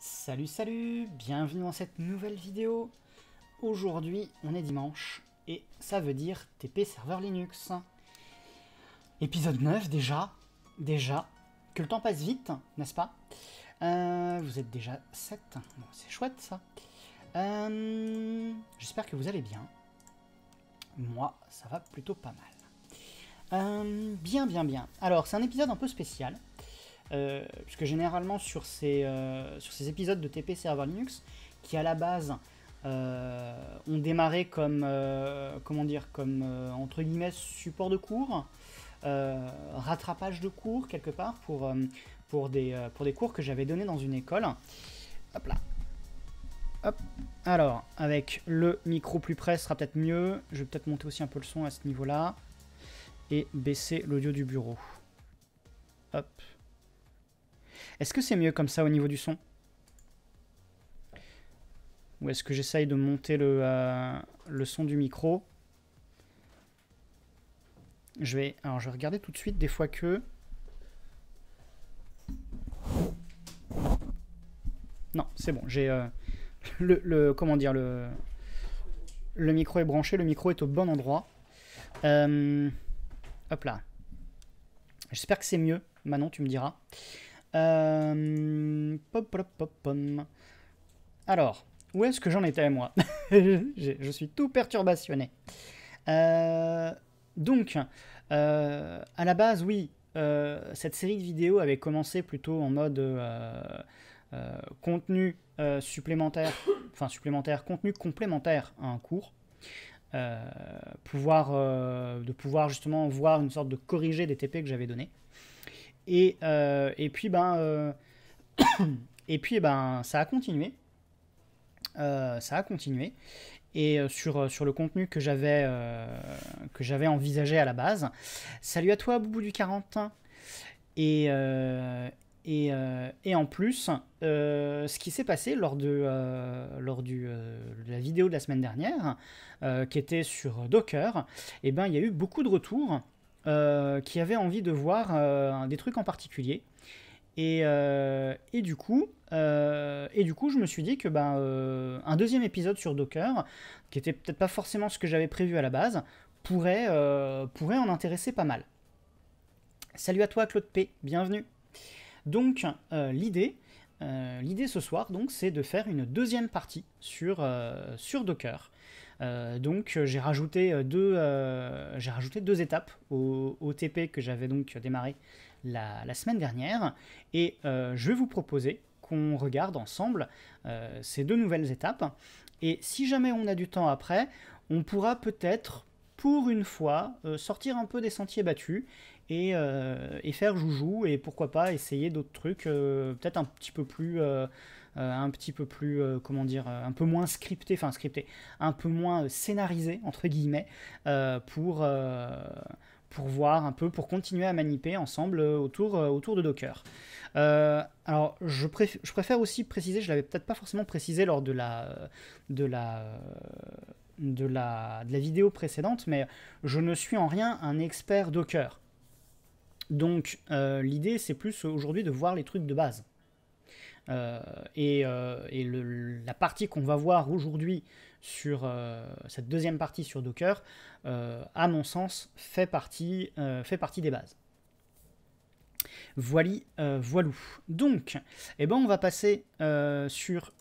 Salut salut, bienvenue dans cette nouvelle vidéo. Aujourd'hui on est dimanche et ça veut dire TP serveur Linux. Épisode 9 déjà, déjà, que le temps passe vite, n'est-ce pas euh, Vous êtes déjà 7, c'est chouette ça. Euh, j'espère que vous allez bien. Moi ça va plutôt pas mal. Euh, bien bien bien. Alors c'est un épisode un peu spécial. Euh, puisque généralement euh, sur ces, épisodes de TP Server Linux, qui à la base euh, ont démarré comme, comment dire, comme entre guillemets support de cours, rattrapage de cours quelque part pour, des, cours que j'avais donné dans une école. Hop là. Hop. Alors, avec le micro plus près, ce sera peut-être mieux. Je vais peut-être monter aussi un peu le son à ce niveau-là. Et baisser l'audio du bureau. Hop. Est-ce que c'est mieux comme ça au niveau du son Ou est-ce que j'essaye de monter le, euh, le son du micro je vais, je regarder tout de suite des fois que... Non, c'est bon, j'ai... Euh, le, comment dire, le, le micro est branché, le micro est au bon endroit. Euh, hop là. J'espère que c'est mieux. Manon, tu me diras. Euh, Alors, où est-ce que j'en étais moi je, suis tout perturbationné. Euh, donc, euh, à la base, oui, cette série de vidéos avait commencé plutôt en mode contenu supplémentaire, enfin supplémentaire, contenu complémentaire à un cours. pouvoir, de pouvoir justement voir une sorte de corriger des TP que j'avais donné. Et, euh, et puis, ben, euh, et puis eh ben, ça a continué. Euh, ça a continué. Et sur, sur le contenu que j'avais que j'avais envisagé à la base. Salut à toi, Boubou du 40 !» Et, et, et, en plus, ce qui s'est passé lors, de, lors du, la vidéo de la semaine dernière, qui était sur Docker, et eh ben, il y a eu beaucoup de retours euh, qui avait envie de voir euh, des trucs en particulier. Et, euh, du coup, et du coup, je me suis dit que ben, un deuxième épisode sur Docker, qui n'était peut-être pas forcément ce que j'avais prévu à la base, pourrait, en intéresser pas mal. Salut à toi Claude P, bienvenue. Donc l'idée, l'idée ce soir, donc, c'est de faire une deuxième partie sur, sur Docker. Euh, donc euh, j'ai rajouté, euh, deux, rajouté deux étapes au, TP que j'avais donc démarré la, semaine dernière. Et je vais vous proposer qu'on regarde ensemble ces deux nouvelles étapes. Et si jamais on a du temps après, on pourra peut-être, pour une fois, sortir un peu des sentiers battus et, et faire joujou et pourquoi pas essayer d'autres trucs peut-être un petit peu plus... Euh, un petit peu plus, euh, comment dire, euh, un peu moins scripté, enfin scripté, un peu moins scénarisé, entre guillemets, pour pour voir un peu, pour continuer à maniper ensemble autour, autour de Docker. alors, je, préfère aussi préciser, je l'avais peut-être pas forcément précisé lors de la, de la, de la, de la vidéo précédente, mais je ne suis en rien un expert Docker. Donc, l'idée, c'est plus aujourd'hui de voir les trucs de base. Euh, et, euh, la partie qu'on va voir aujourd'hui sur euh, cette deuxième partie sur Docker, à mon sens, fait partie, fait partie des bases. Voili, voilou. Donc, eh ben, on va passer sur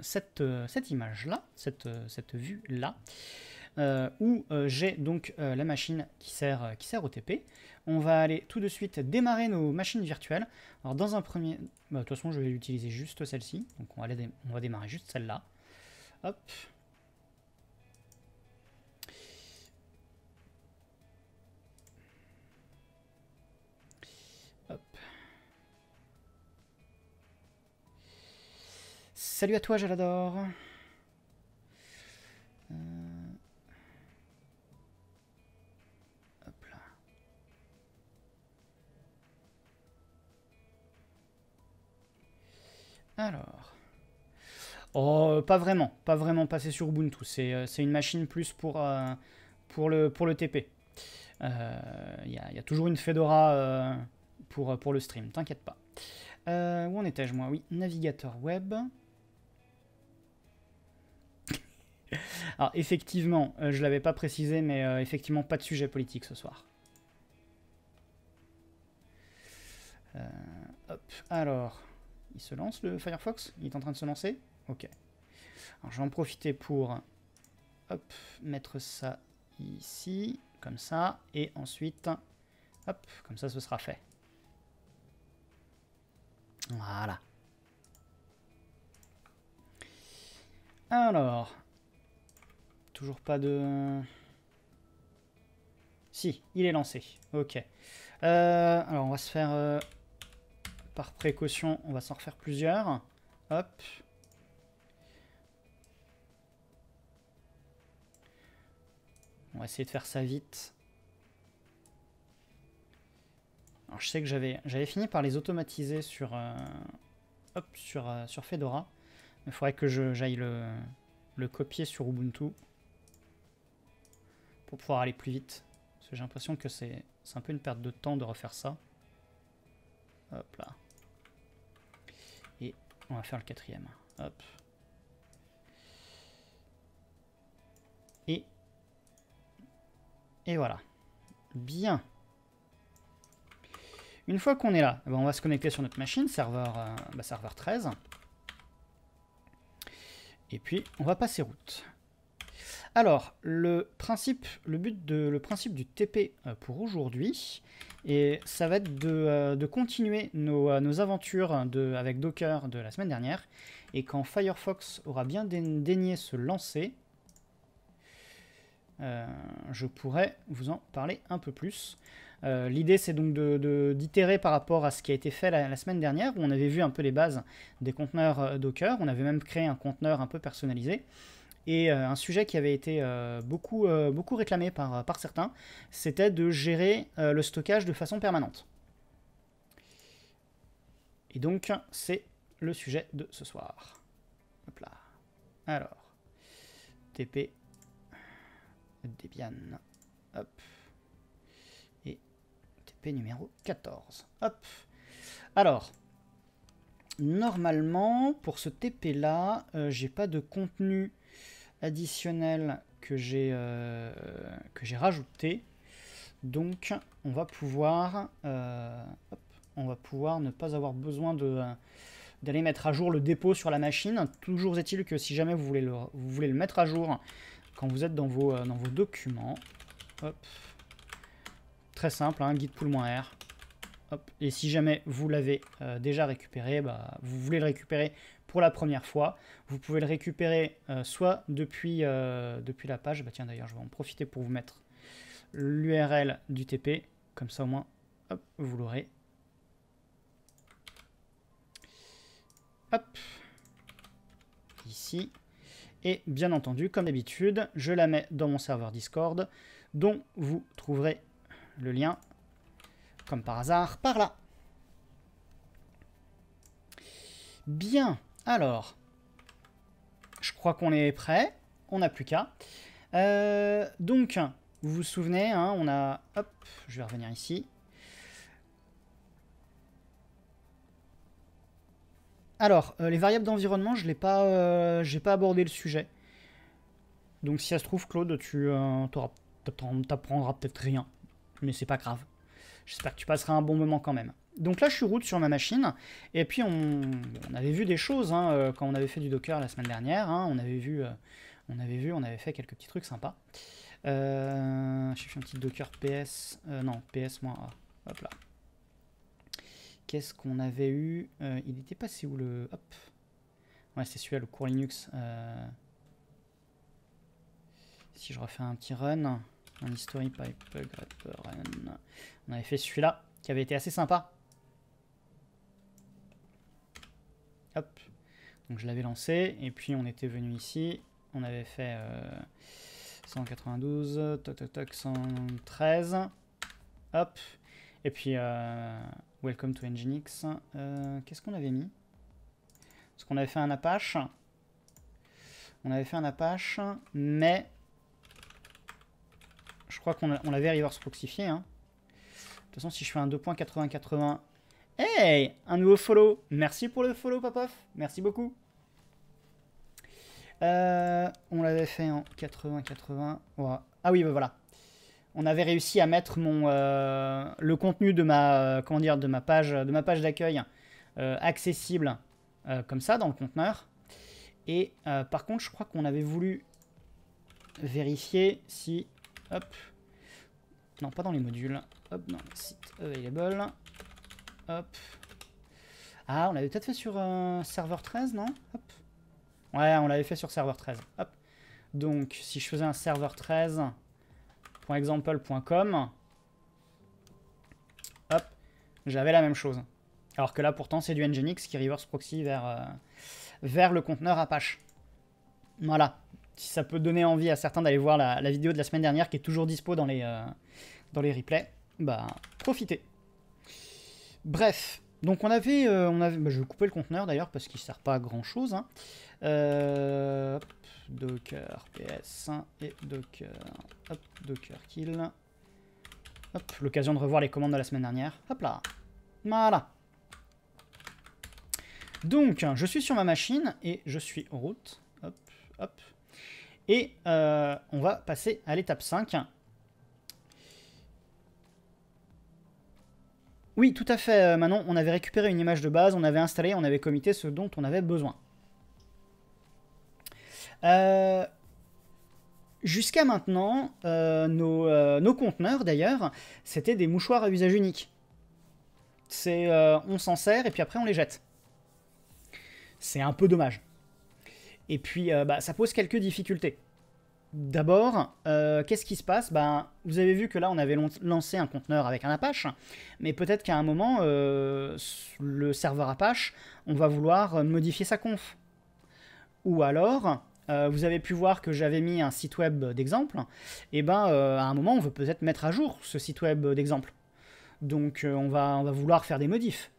cette, cette image-là, cette, vue-là, où j'ai donc la machine qui sert, qui sert au TP. On va aller tout de suite démarrer nos machines virtuelles. Alors dans un premier... Bah, de toute façon, je vais utiliser juste celle-ci. Donc on va, on va démarrer juste celle-là. Hop. Salut à toi, Jalador Alors. Oh, pas vraiment. Pas vraiment passé sur Ubuntu. C'est euh, une machine plus pour, euh, pour, le, pour le TP. Il euh, y, a, toujours une Fedora pour, pour le stream, t'inquiète pas. où en étais-je, moi Oui, navigateur web. Alors, effectivement, je l'avais pas précisé, mais effectivement, pas de sujet politique ce soir. hop, alors... Il se lance le Firefox Il est en train de se lancer Ok. Alors je vais en profiter pour hop, mettre ça ici, comme ça, et ensuite, hop, comme ça ce sera fait. Voilà. Alors, toujours pas de... Si, il est lancé. Ok. Euh, alors on va se faire... Euh, par précaution, on va s'en refaire plusieurs. Hop. On va essayer de faire ça vite. Alors je sais que j'avais fini par les automatiser sur, euh, hop, sur, euh, sur Fedora. Il faudrait que j'aille le, le copier sur Ubuntu pour pouvoir aller plus vite. Parce que j'ai l'impression que c'est un peu une perte de temps de refaire ça. Hop là. Et on va faire le quatrième. Hop. Et, et voilà. Bien. Une fois qu'on est là, eh ben, on va se connecter sur notre machine, serveur, euh, bah, serveur 13. Et puis, on va passer route. Alors, le principe, le but de, le principe du TP euh, pour aujourd'hui, et ça va être de, euh, continuer nos, euh, nos aventures avec Docker de la semaine dernière. Et quand Firefox aura bien daigné se lancer, euh, je pourrais vous en parler un peu plus. L'idée, c'est donc d'itérer de, par rapport à ce qui a été fait la, semaine dernière, où on avait vu un peu les bases des conteneurs Docker. On avait même créé un conteneur un peu personnalisé. Et euh, un sujet qui avait été euh, beaucoup, euh, beaucoup réclamé par, par certains, c'était de gérer le stockage de façon permanente. Et donc, c'est le sujet de ce soir. Hop là. Alors, TP Debian. Hop. Et TP numéro 14. Hop. Alors, normalement, pour ce TP là, j'ai pas de contenu additionnel que j'ai euh, j'ai rajouté. Donc on va pouvoir euh, on va pouvoir ne pas avoir besoin de d'aller mettre à jour le dépôt sur la machine. Toujours est-il que si jamais vous voulez, le, vous voulez le mettre à jour quand vous êtes dans vos, euh, dans vos documents, très simple, un hein, guide pool-r, Et si jamais vous l'avez déjà récupéré, bah, vous voulez le récupérer pour la première fois. Vous pouvez le récupérer euh, soit depuis, euh, depuis la page. Bah tiens d'ailleurs, je vais en profiter pour vous mettre l'URL du TP. Comme ça au moins, vous l'aurez. Hop, ici. Et bien entendu, comme d'habitude, je la mets dans mon serveur Discord, dont vous trouverez le lien, comme par hasard, par là. Bien. Alors, je crois qu'on est prêt. On n'a plus qu'à. Euh, donc, vous vous souvenez, hein, on a... Hop, je vais revenir ici. Alors, euh, les variables d'environnement, je n'ai pas, euh, pas abordé le sujet. Donc si ça se trouve, Claude, tu n'apprendras peut-être rien. Mais c'est pas grave. J'espère que tu passeras un bon moment quand même. Donc là, je suis route sur ma machine. Et puis, on, avait vu des choses hein, euh, quand on avait fait du Docker la semaine dernière. Hein. on, avait vu, euh, on avait vu, on avait fait quelques petits trucs sympas. Euh, je suis un petit Docker PS. non, PS-A. là. Qu'est-ce qu'on avait eu Il était passé où le. Hop. Ouais, c'est celui-là, le cours Linux. Si je refais un petit run. Un history pipe run. On avait fait celui-là qui avait été assez sympa. Hop. Donc je l'avais lancé, et puis on était venu ici, on avait fait 192, euh, toc toc 113, hop. Et puis, euh, welcome to Nginx. Euh, qu'est-ce qu'on avait mis Parce qu'on avait fait un Apache. On avait fait un Apache, mais je crois qu'on l'avait reverse proxifié. Hein. De toute façon, si je fais un 2.8080, Hey, un nouveau follow. Merci pour le follow, Popoff Merci beaucoup. Euh, on l'avait fait en 80-80. Ah oui, bah voilà. On avait réussi à mettre mon euh, le contenu de ma euh, comment dire de ma page de ma page d'accueil accessible comme ça dans le conteneur. Et par contre, je crois qu'on avait voulu vérifier si hop non pas dans les modules hop dans le site available ah, on l'avait peut-être fait sur un euh, serveur 13, non Ouais, on l'avait fait sur serveur 13. Donc, si je faisais un serveur 13.example.com, hop, j'avais la même chose. Alors que là, pourtant, c'est du Nginx qui reverse proxy vers, euh, vers le conteneur Apache. Voilà. Si ça peut donner envie à certains d'aller voir la, vidéo de la semaine dernière qui est toujours dispo dans les, euh, dans les replays, bah, profitez. Bref, donc on avait... Euh, on avait bah, je vais couper le conteneur d'ailleurs parce qu'il ne sert pas à grand chose. Hein. Euh, docker ps hein, et docker, hop, docker kill. Hop, l'occasion de revoir les commandes de la semaine dernière. Hop là, voilà. Donc, je suis sur ma machine et je suis en route. Hop, hop. Et euh, on va passer à l'étape 5, Oui, tout à fait, euh, Manon. On avait récupéré une image de base, on avait installé, on avait commité ce dont on avait besoin. Euh, jusqu'à maintenant, euh, nos, conteneurs, d'ailleurs, c'était des mouchoirs à usage unique. C'est on s'en sert et puis après on les jette. C'est un peu dommage. Et puis bah, ça pose quelques difficultés. D'abord, euh, qu'est-ce qui se passe ben, Vous avez vu que là, on avait lancé un conteneur avec un Apache, mais peut-être qu'à un moment, euh, le serveur Apache, on va vouloir euh, modifier sa conf. Ou alors, vous avez pu voir que j'avais mis un site web d'exemple, et eh ben à un moment, on veut peut-être mettre à jour ce site web d'exemple. Donc, on, va, on va vouloir faire des modifs.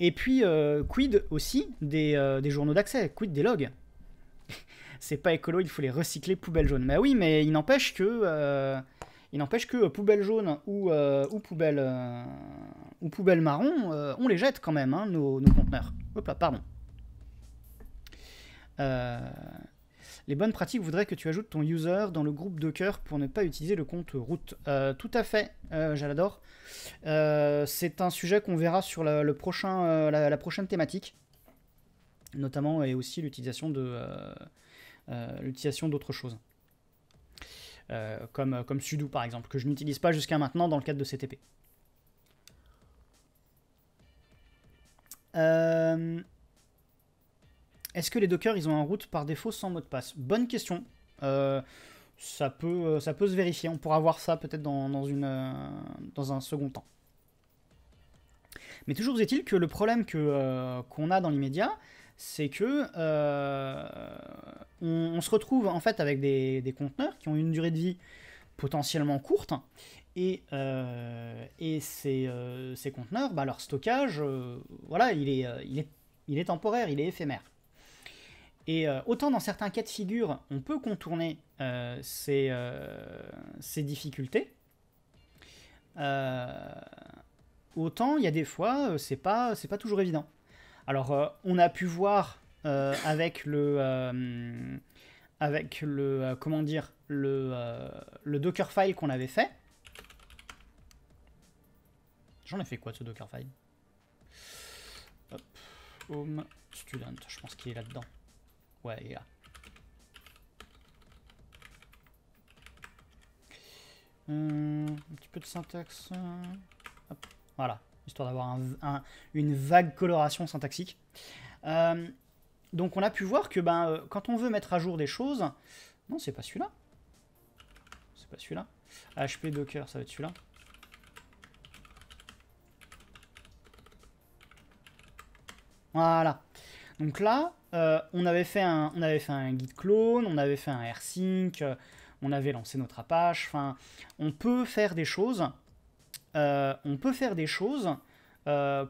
Et puis, quid aussi des journaux d'accès, quid des logs c'est pas écolo, il faut les recycler poubelle jaune. Mais bah oui, mais il n'empêche que euh, il n'empêche que euh, poubelle jaune ou, euh, ou poubelle ou poubelle marron, on les jette quand même hein, nos, conteneurs. Hop là, pardon. les bonnes pratiques voudraient que tu ajoutes ton user dans le groupe Docker pour ne pas utiliser le compte route. tout à fait, j'adore. c'est un sujet qu'on verra sur la, le prochain, la, prochaine thématique notamment et aussi l'utilisation de, euh, l'utilisation d'autres choses. Euh, comme, euh, comme sudo par exemple, que je n'utilise pas jusqu'à maintenant dans le cadre de CTP. Est-ce que les Docker, ils ont un route par défaut sans mot de passe Bonne question. ça, peut, ça peut se vérifier. On pourra voir ça peut-être dans, dans, dans, un second temps. Mais toujours est-il que le problème qu'on a dans l'immédiat, c'est que on, se retrouve en fait avec des, conteneurs qui ont une durée de vie potentiellement courte. Et, euh, euh, ces, conteneurs, bah, leur stockage, euh, voilà, il est, temporaire, il est éphémère. Et autant dans certains cas de figure, on peut contourner ces, difficultés, autant il y a des fois, c'est pas, pas toujours évident. Alors, on a pu voir euh, avec le euh, avec le euh, comment dire le, le Dockerfile qu'on avait fait. J'en ai fait quoi de ce Dockerfile Hop. Home student, je pense qu'il est là-dedans. Ouais, il est là. un petit peu de syntaxe. Voilà, histoire d'avoir une vague coloration syntaxique. Euh, donc on a pu voir que ben, euh, quand on veut mettre à jour des choses... Non, c'est pas celui-là. C'est pas celui-là. HP Docker, ça va être celui-là. Voilà. Donc là, euh, on, avait fait un, on avait fait un git clone, on avait fait un rsync, euh, on avait lancé notre Apache. Enfin, on peut faire des choses. on peut faire des choses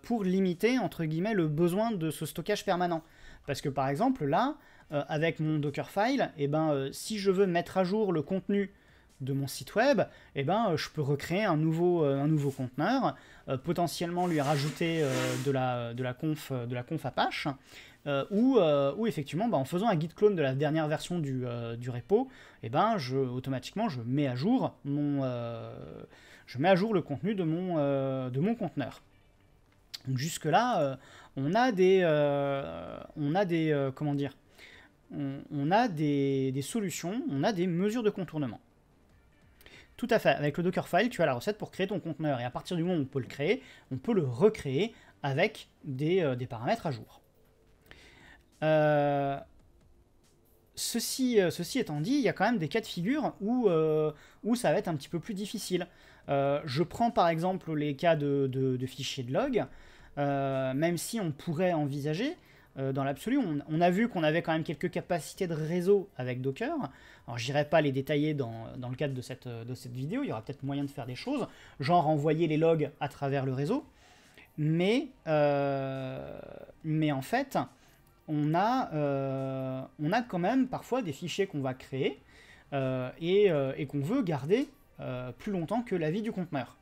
pour limiter entre guillemets le besoin de ce stockage permanent. Parce que par exemple, là, euh, avec mon Dockerfile, eh ben, euh, si je veux mettre à jour le contenu de mon site web, eh ben, euh, je peux recréer un nouveau, conteneur, potentiellement lui rajouter de, la, conf, Apache, ou, effectivement, bah, en faisant un git clone de la dernière version du, repo, eh ben, je, automatiquement, je mets à jour mon, je mets à jour le contenu de mon conteneur. Jusque-là, euh, on a des, euh, euh, comment dire, on, a des, solutions, on a des mesures de contournement. Tout à fait. Avec le Dockerfile, tu as la recette pour créer ton conteneur. Et à partir du moment où on peut le créer, on peut le recréer avec des, paramètres à jour. ceci, étant dit, il y a quand même des cas de figure où, ça va être un petit peu plus difficile. je prends par exemple les cas de fichiers de log. Euh, même si on pourrait envisager euh, dans l'absolu. On, a vu qu'on avait quand même quelques capacités de réseau avec Docker. Alors j'irai pas les détailler dans, le cadre de cette, vidéo, il y aura peut-être moyen de faire des choses, genre envoyer les logs à travers le réseau. Mais, euh, en fait, on a, quand même parfois des fichiers qu'on va créer et, et qu'on veut garder plus longtemps que la vie du conteneur.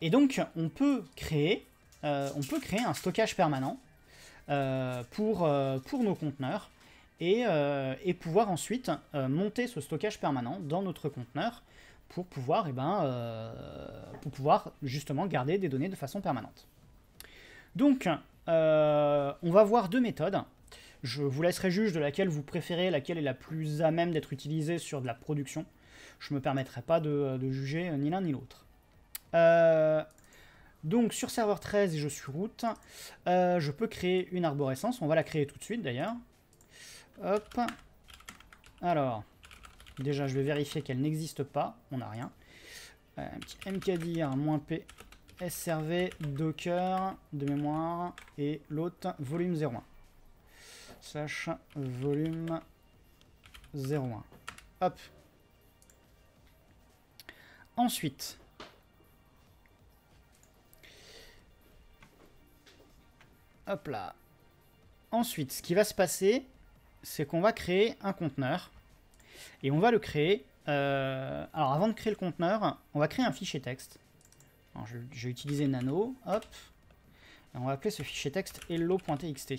Et donc, euh, on peut créer, un stockage permanent euh, euh, pour, nos conteneurs et, pouvoir ensuite monter ce stockage permanent dans notre conteneur eh ben, pour pouvoir, justement garder des données de façon permanente. Donc, on va voir deux méthodes. Je vous laisserai juger de laquelle vous préférez, laquelle est la plus à même d'être utilisée sur de la production. Je ne me permettrai pas de juger ni l'un ni l'autre. Euh, donc sur serveur 13 et je suis route, euh, je peux créer une arborescence. On va la créer tout de suite d'ailleurs. Hop. Alors, déjà je vais vérifier qu'elle n'existe pas. On n'a rien. Euh, mkdir -p srv docker de mémoire et l'autre volume 01. Slash volume 01. Hop. Ensuite, Hop là. Ensuite, ce qui va se passer, c'est qu'on va créer un conteneur. Et on va le créer... Euh, alors avant de créer le conteneur, on va créer un fichier texte. je, vais utiliser nano, hop. on va appeler ce fichier texte hello.txt.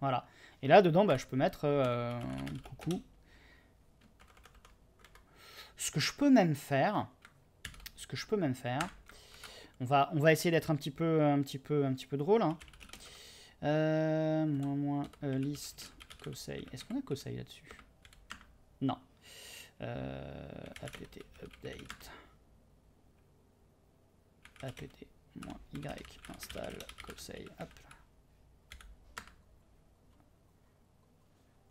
Voilà. Et là, dedans, bah, je peux mettre... Euh, coucou. Ce que je peux même faire... Ce que je peux même faire, on va, on va essayer d'être un petit peu, un petit peu, un petit peu drôle. Hein. Euh, moins, moins, euh, liste, conseil Est-ce qu'on a conseil là-dessus Non. Euh, apt, update. apt, moins, y, install, conseil hop.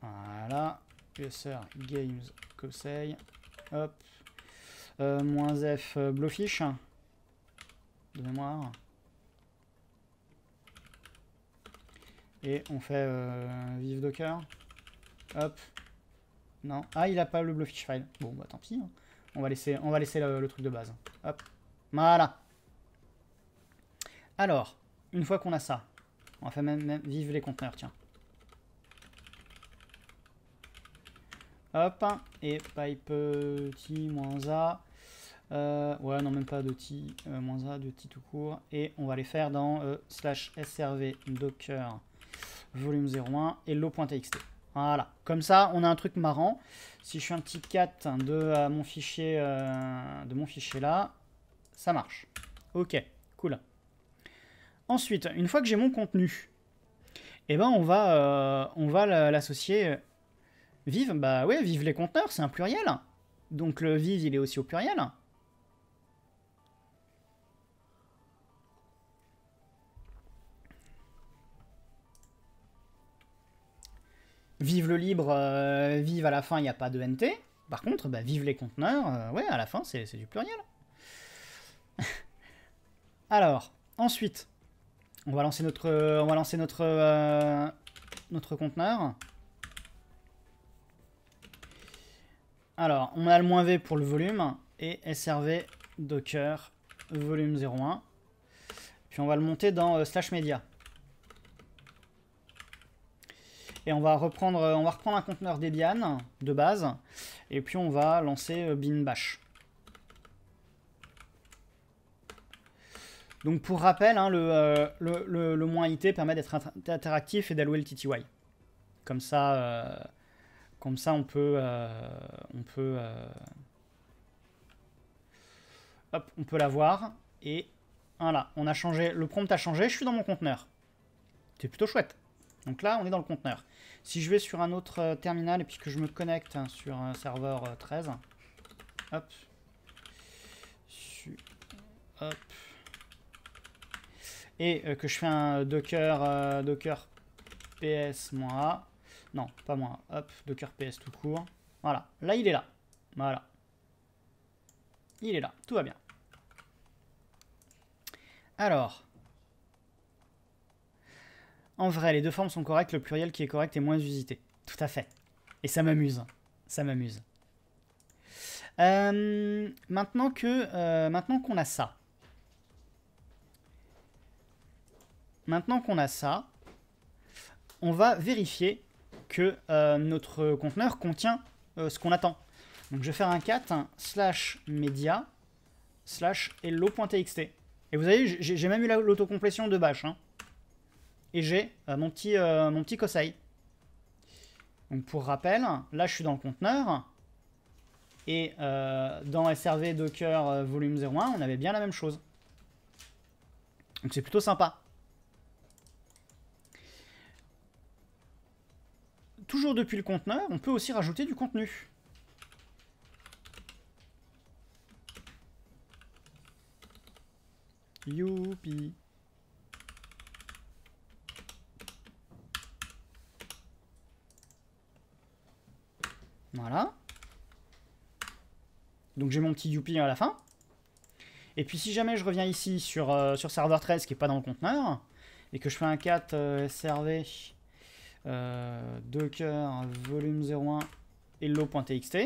Voilà. USR games, conseil hop. moins F, blowfish de mémoire. Et on fait euh, vive docker. Hop. Non. Ah, il a pas le fish file. Bon, bah tant pis. Hein. On va laisser, on va laisser le, truc de base. Hop. Voilà. Alors, une fois qu'on a ça, on va faire même, même vive les conteneurs, tiens. Hop. Et pipe petit euh, moins A. Euh, ouais, non, même pas de euh, moins de tout court. Et on va les faire dans euh, slash srv docker volume 01 et low.txt. Voilà, comme ça, on a un truc marrant. Si je fais un petit cat de, mon, fichier, de mon fichier là, ça marche. Ok, cool. Ensuite, une fois que j'ai mon contenu, eh ben on va, on va l'associer. Vive, bah oui, vive les conteneurs, c'est un pluriel. Donc le vive, il est aussi au pluriel. vive le libre, euh, vive à la fin, il n'y a pas de NT. Par contre, bah, vive les conteneurs, euh, ouais, à la fin, c'est du pluriel. Alors, ensuite, on va lancer notre, on va lancer notre, euh, notre conteneur. Alors, on a le moins V pour le volume et SRV docker volume 01. Puis on va le monter dans slash media. Et on va reprendre, euh, on va reprendre un conteneur Debian de base. Et puis on va lancer euh, bin bash. Donc pour rappel, hein, euh, le, moins IT permet d'être interactif et d'allouer le TTY. Comme ça, comme ça on peut, on peut, hop, on peut l'avoir. Et voilà, on a changé, le prompt a changé, je suis dans mon conteneur. C'est plutôt chouette. Donc là, on est dans le conteneur. Si je vais sur un autre euh, terminal et puis que je me connecte hein, sur un serveur 13, euh, hop, et euh, que je fais un docker, docker ps-a, non, pas moi, hop, docker ps tout court, voilà, là il est là, voilà, il est là, tout va bien. Alors, en vrai, les deux formes sont correctes, le pluriel qui est correct est moins usité. Tout à fait. Et ça m'amuse. Ça m'amuse. Euh, maintenant que, euh, maintenant qu'on a ça. Maintenant qu'on a ça, on va vérifier que euh, notre conteneur contient ce qu'on attend. Donc je vais faire un cat slash media slash hello.txt. Et vous avez, j'ai même eu l'autocomplétion de bash et j'ai euh, mon, petit, euh, mon petit conseil Donc pour rappel, là je suis dans le conteneur, et euh, dans SRV Docker volume 01, on avait bien la même chose. Donc c'est plutôt sympa. Toujours depuis le conteneur, on peut aussi rajouter du contenu. Youpi Voilà. Donc j'ai mon petit youpi à la fin. Et puis si jamais je reviens ici sur, euh, sur serveur 13 qui n'est pas dans le conteneur, et que je fais un 4 SRV docker volume 01 hello.txt,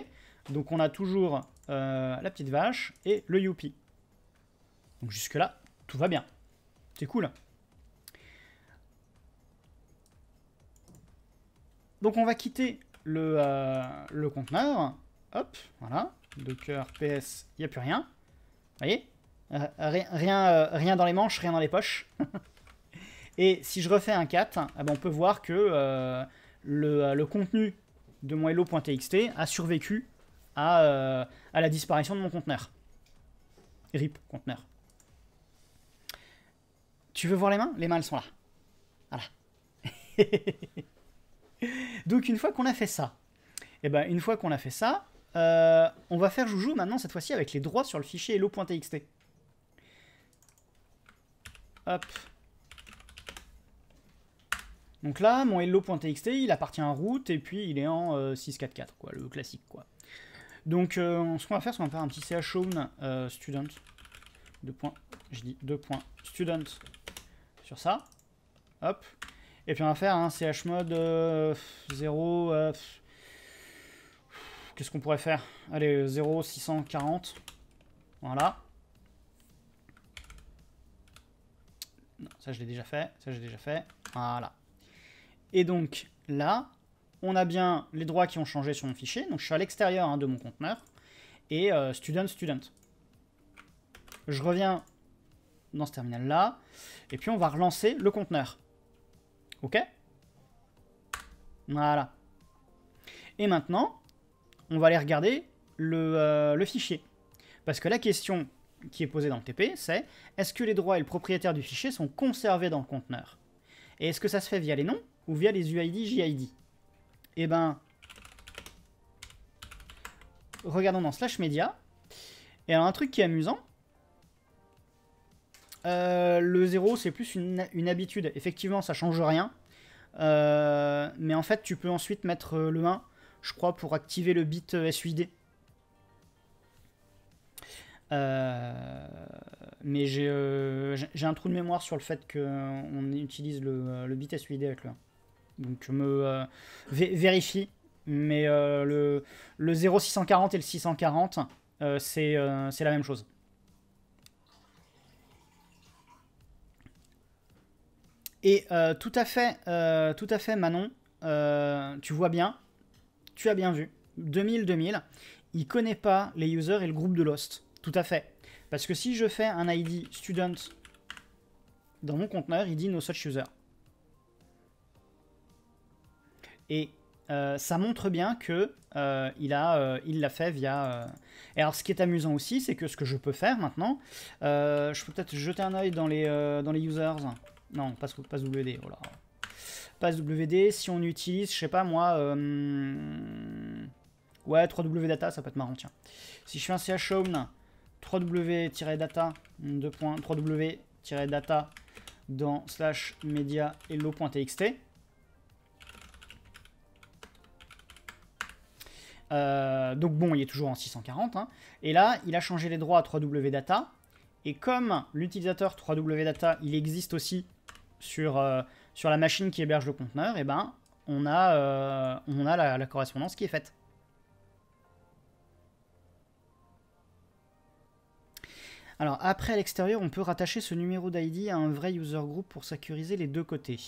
donc on a toujours euh, la petite vache et le youpi. Donc jusque là, tout va bien. C'est cool. Donc on va quitter le, euh, le conteneur. Hop, voilà. Docker PS, il n'y a plus rien. Vous voyez euh, Rien, euh, rien, dans les manches, rien dans les poches. Et si je refais un cat, ah ben on peut voir que le, le, contenu de mon hello.txt a survécu à, à, la disparition de mon conteneur. RIP, conteneur. Tu veux voir les mains Les mains, elles sont là. Voilà. Donc une fois qu'on a fait ça, et eh ben une fois qu'on a fait ça, euh, on va faire joujou maintenant cette fois-ci avec les droits sur le fichier hello.txt. Hop. Donc là, mon hello.txt, il appartient à root et puis il est en 644, euh, quoi, le classique, quoi. Donc euh, ce qu'on va faire, c'est qu'on va faire un petit chown student, je dis deux student sur ça. Hop. Et puis on va faire un CH mode 0. Euh, euh, qu'est-ce qu'on pourrait faire Allez, 0,640. Euh, voilà. Non, ça je l'ai déjà fait. Ça j'ai déjà fait. Voilà. Et donc là, on a bien les droits qui ont changé sur mon fichier. Donc je suis à l'extérieur hein, de mon conteneur. Et student, student. Je reviens dans ce terminal là. Et puis on va relancer le conteneur. Ok Voilà. Et maintenant, on va aller regarder euh, le, fichier. Parce que la question qui est posée dans le TP, c'est est-ce que les droits et le propriétaire du fichier sont conservés dans le conteneur Et est-ce que ça se fait via les noms ou via les UID, JID Eh ben, regardons dans slash media. Et alors un truc qui est amusant, euh, le 0, c'est plus une, habitude. Effectivement, ça change rien. Euh, mais en fait, tu peux ensuite mettre euh, le 1, je crois, pour activer le bit SUID. mais j'ai un trou de mémoire sur le fait qu'on utilise le, bit SUID avec le 1. Donc, je me vérifie. Mais le, le 0640 et le 640, c'est la même chose. Et euh, tout à fait, euh, tout à fait, Manon, euh, tu vois bien, tu as bien vu, 2000-2000, il connaît pas les users et le groupe de Lost. Tout à fait. Parce que si je fais un ID student dans mon conteneur, il dit no such user. Et ça montre bien que il l'a fait via. Et alors, ce qui est amusant aussi, c'est que ce que je peux faire maintenant, je peux peut-être jeter un œil dans les, dans les users. Non, pas WD, Voilà. WD, si on utilise, je sais pas moi... Euh, ouais, 3W data, ça peut être marrant, tiens. Si je fais un CH 3W-data, 3W-data dans slash media hello.txt. Euh, donc bon, il est toujours en 640. Hein. Et là, il a changé les droits à 3W data. Et comme l'utilisateur 3W data, il existe aussi euh, sur, la machine qui héberge le conteneur, et eh ben, on a, euh, la, correspondance qui est faite. Alors après à l'extérieur, on peut rattacher ce numéro d'ID à un vrai user group pour sécuriser les deux côtés.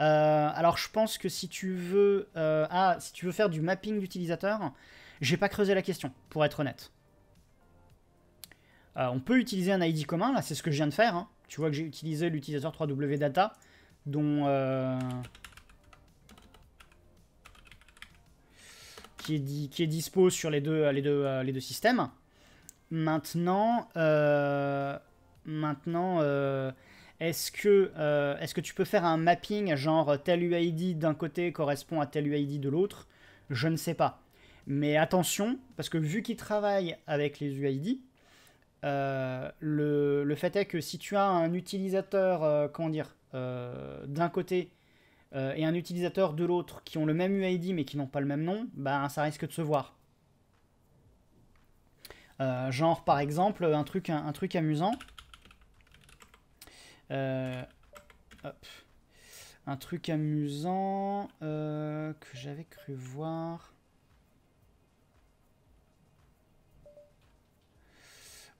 Euh, alors je pense que si tu veux, ah, si tu veux faire du mapping d'utilisateur, j'ai pas creusé la question, pour être honnête. on peut utiliser un ID commun, là c'est ce que je viens de faire, hein. Tu vois que j'ai utilisé l'utilisateur 3 wdata dont... Euh, qui, est qui est dispo sur les deux, les deux, euh, les deux systèmes. Maintenant, euh, maintenant est-ce que, que tu peux faire un mapping, genre tel UID d'un côté correspond à tel UID de l'autre Je ne sais pas. Mais attention, parce que vu qu'il travaille avec les UID, euh, le, fait est que si tu as un utilisateur, euh, comment dire, euh, d'un côté et un utilisateur de l'autre qui ont le même UID mais qui n'ont pas le même nom, ben ça risque de se voir. genre par exemple un truc, un, truc amusant. Un truc amusant que j'avais cru voir.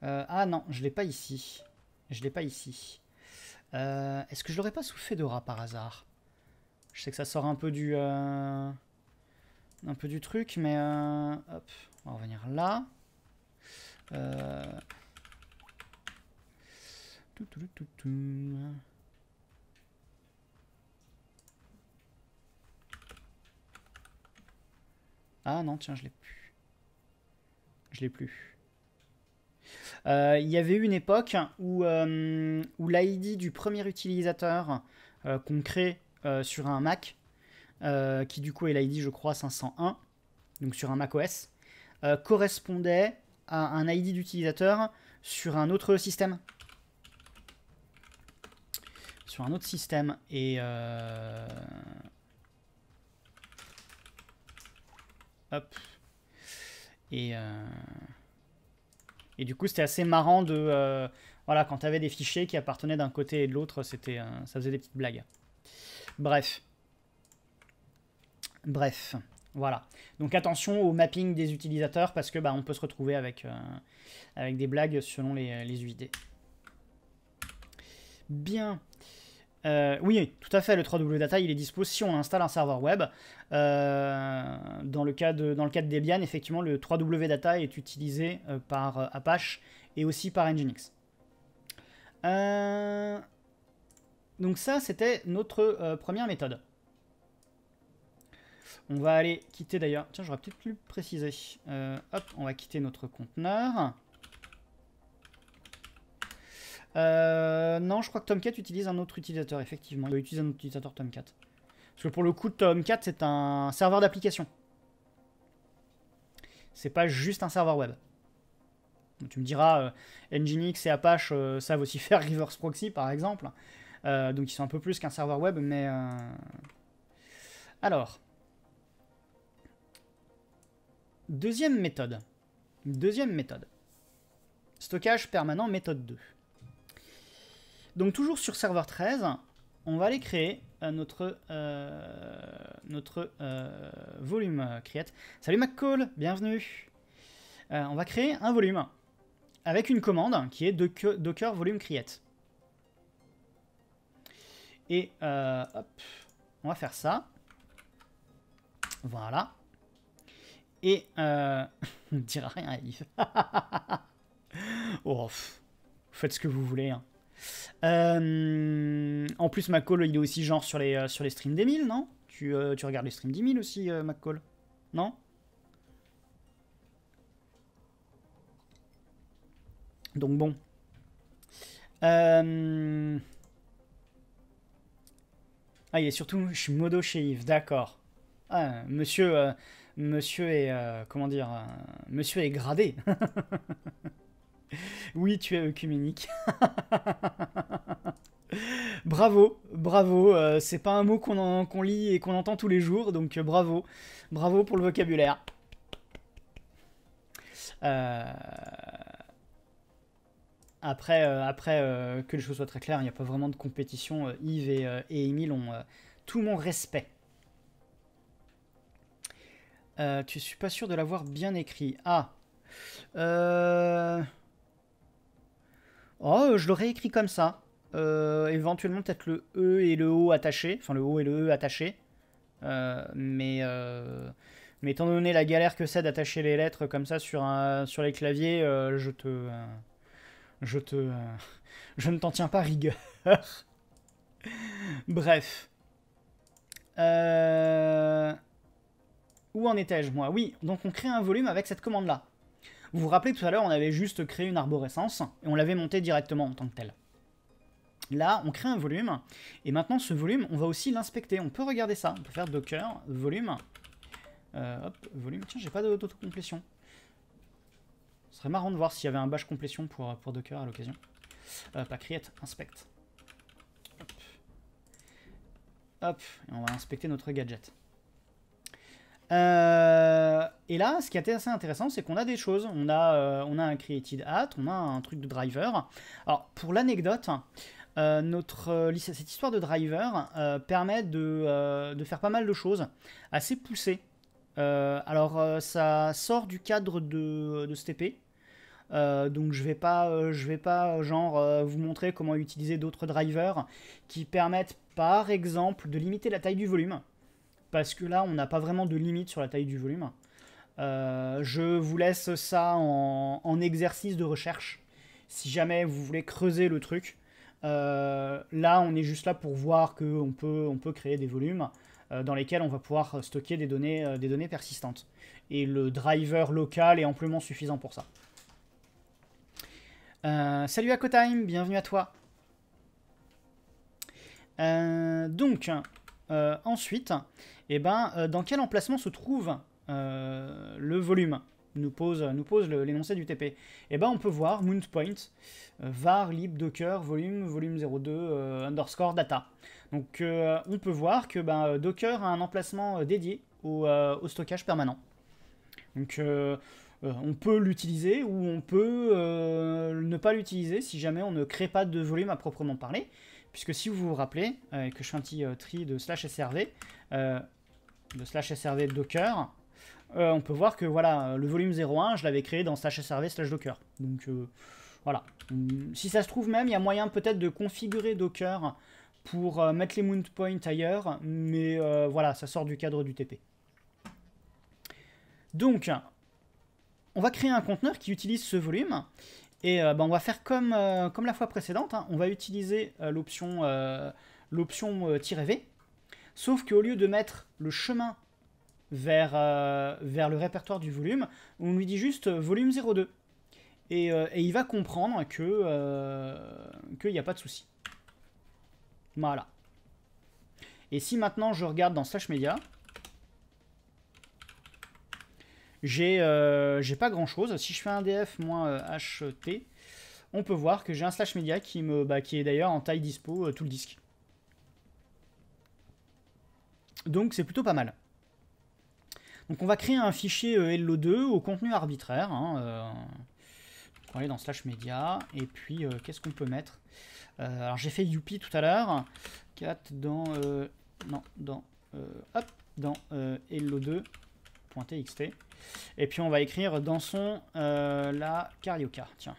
Euh, ah non, je l'ai pas ici. Je l'ai pas ici. Euh, est-ce que je l'aurais pas de rat par hasard Je sais que ça sort un peu du... Euh, un peu du truc, mais... hop, on va revenir là. Ah non, tiens, je l'ai plus. Je l'ai plus. Euh, il y avait eu une époque où, euh, l'ID du premier utilisateur euh, qu'on crée sur un Mac, qui du coup est l'ID je crois 501, donc sur un Mac OS, correspondait à un ID d'utilisateur sur un autre système. Sur un autre système. Et... Hop. Et... Et du coup, c'était assez marrant de. Euh, voilà, quand tu avais des fichiers qui appartenaient d'un côté et de l'autre, c'était, ça faisait des petites blagues. Bref. Bref. Voilà. Donc attention au mapping des utilisateurs parce que bah, on peut se retrouver avec, euh, avec des blagues selon les, les UID. Bien. Euh, oui, tout à fait, le 3W Data, il est dispo si on installe un serveur web. Euh, dans, le cas de, dans le Debian, effectivement, le 3W Data est utilisé euh, par Apache et aussi par Nginx. Donc ça, c'était notre première méthode. On va aller quitter d'ailleurs... Tiens, j'aurais peut-être plus précisé. hop, on va quitter notre conteneur. Euh, non, je crois que Tomcat utilise un autre utilisateur, effectivement. Il utilise utiliser un utilisateur Tomcat. Parce que pour le coup, Tomcat, c'est un serveur d'application. C'est pas juste un serveur web. tu me diras, euh, Nginx et Apache euh, savent aussi faire reverse proxy, par exemple. donc ils sont un peu plus qu'un serveur web, mais... Alors... Deuxième méthode. Deuxième méthode. Stockage permanent méthode 2. Donc toujours sur serveur 13, on va aller créer euh, notre, euh, notre euh, volume create. Salut McCall, bienvenue On va créer un volume avec une commande qui est docker volume create. Et hop, on va faire ça. Voilà. Et on ne dira rien à Yves. oh, faites ce que vous voulez. Hein. Euh, en plus, McCall, il est aussi genre sur les, euh, sur les streams d'Emile, non euh, tu, regardes les streams d'Emile aussi, McCall Non Donc bon. Ah, il est surtout je suis modo chez Yves, d'accord. Ah, monsieur, monsieur est, comment dire, monsieur est gradé. Oui, tu es œcuménique. bravo, bravo. Euh, c'est pas un mot qu'on lit et qu'on entend tous les jours, donc euh, bravo. Bravo pour le vocabulaire. Euh, après, après que les choses soient très claires, il n'y a pas vraiment de compétition. Yves et, et Emile ont tout mon respect. tu suis pas sûr de l'avoir bien écrit. Ah. Euh... Oh, euh, je l'aurais écrit comme ça. Euh, éventuellement, peut-être le E et le O attachés. Enfin, le O et le E attachés. Euh, mais, mais étant donné la galère que c'est d'attacher les lettres comme ça sur, un, sur les claviers, je te... je te... je ne t'en tiens pas rigueur. Bref. Où en étais-je, moi Oui, donc on crée un volume avec cette commande-là. Vous vous rappelez tout à l'heure, on avait juste créé une arborescence et on l'avait montée directement en tant que telle. Là, on crée un volume, et maintenant ce volume, on va aussi l'inspecter. On peut regarder ça, on peut faire docker, volume, euh, hop, volume, tiens, j'ai pas d'autocomplétion. Ce serait marrant de voir s'il y avait un bash complétion pour, pour docker à l'occasion. Euh, pas create, inspect. Hop. hop, et on va inspecter notre gadget. Euh, et là, ce qui été assez intéressant, c'est qu'on a des choses. On a, euh, on a un created hat, on a un truc de driver. Alors, pour l'anecdote, euh, notre cette histoire de driver permet de, faire pas mal de choses assez poussées. alors, ça sort du cadre de, de TP, donc je vais pas, je vais pas genre vous montrer comment utiliser d'autres drivers qui permettent par exemple de limiter la taille du volume parce que là, on n'a pas vraiment de limite sur la taille du volume. Euh, je vous laisse ça en, exercice de recherche, si jamais vous voulez creuser le truc. Euh, là, on est juste là pour voir qu'on peut, on peut créer des volumes euh, dans lesquels on va pouvoir stocker des données, des données persistantes. Et le driver local est amplement suffisant pour ça. salut Akotime, bienvenue à toi. donc, ensuite, et eh ben, euh, dans quel emplacement se trouve euh, le volume nous pose, nous pose l'énoncé du TP. Et eh ben on peut voir mountpoint, point euh, var, lib, docker, volume, volume 02, underscore, data. Donc on peut voir que ben, Docker a un emplacement dédié au, au stockage permanent. Donc on peut l'utiliser ou on peut ne pas l'utiliser si jamais on ne crée pas de volume à proprement parler. Puisque si vous vous rappelez, que je fais un petit tri de slash SRV, de slash srv docker, euh, on peut voir que voilà, euh, le volume 01, je l'avais créé dans slash srv slash docker. Donc euh, voilà. Mm, si ça se trouve même, il y a moyen peut-être de configurer Docker pour mettre les mount points ailleurs, mais voilà, ça sort du cadre du TP. Donc, on va créer un conteneur qui utilise ce volume. Et ben, on va faire comme, comme la fois précédente, hein. on va utiliser l'option l'option-v Sauf qu'au lieu de mettre le chemin vers, euh, vers le répertoire du volume, on lui dit juste euh, volume 02. Euh, et, il va comprendre que qu'il n'y a pas de souci. Voilà. Et si maintenant je regarde dans slash media, j'ai pas grand chose. Si je fais un df ht, on peut voir que j'ai un slash media qui, me, bah, qui est d'ailleurs en taille dispo tout le disque. Donc c'est plutôt pas mal. Donc on va créer un fichier euh, Hello2 au contenu arbitraire. on hein, va euh, aller dans slash media. Et puis euh, qu'est-ce qu'on peut mettre Alors j'ai fait youpi tout à l'heure. 4 dans... dans... hop, dans hello2.txt. Et puis on va écrire dans son la carioca. Tiens,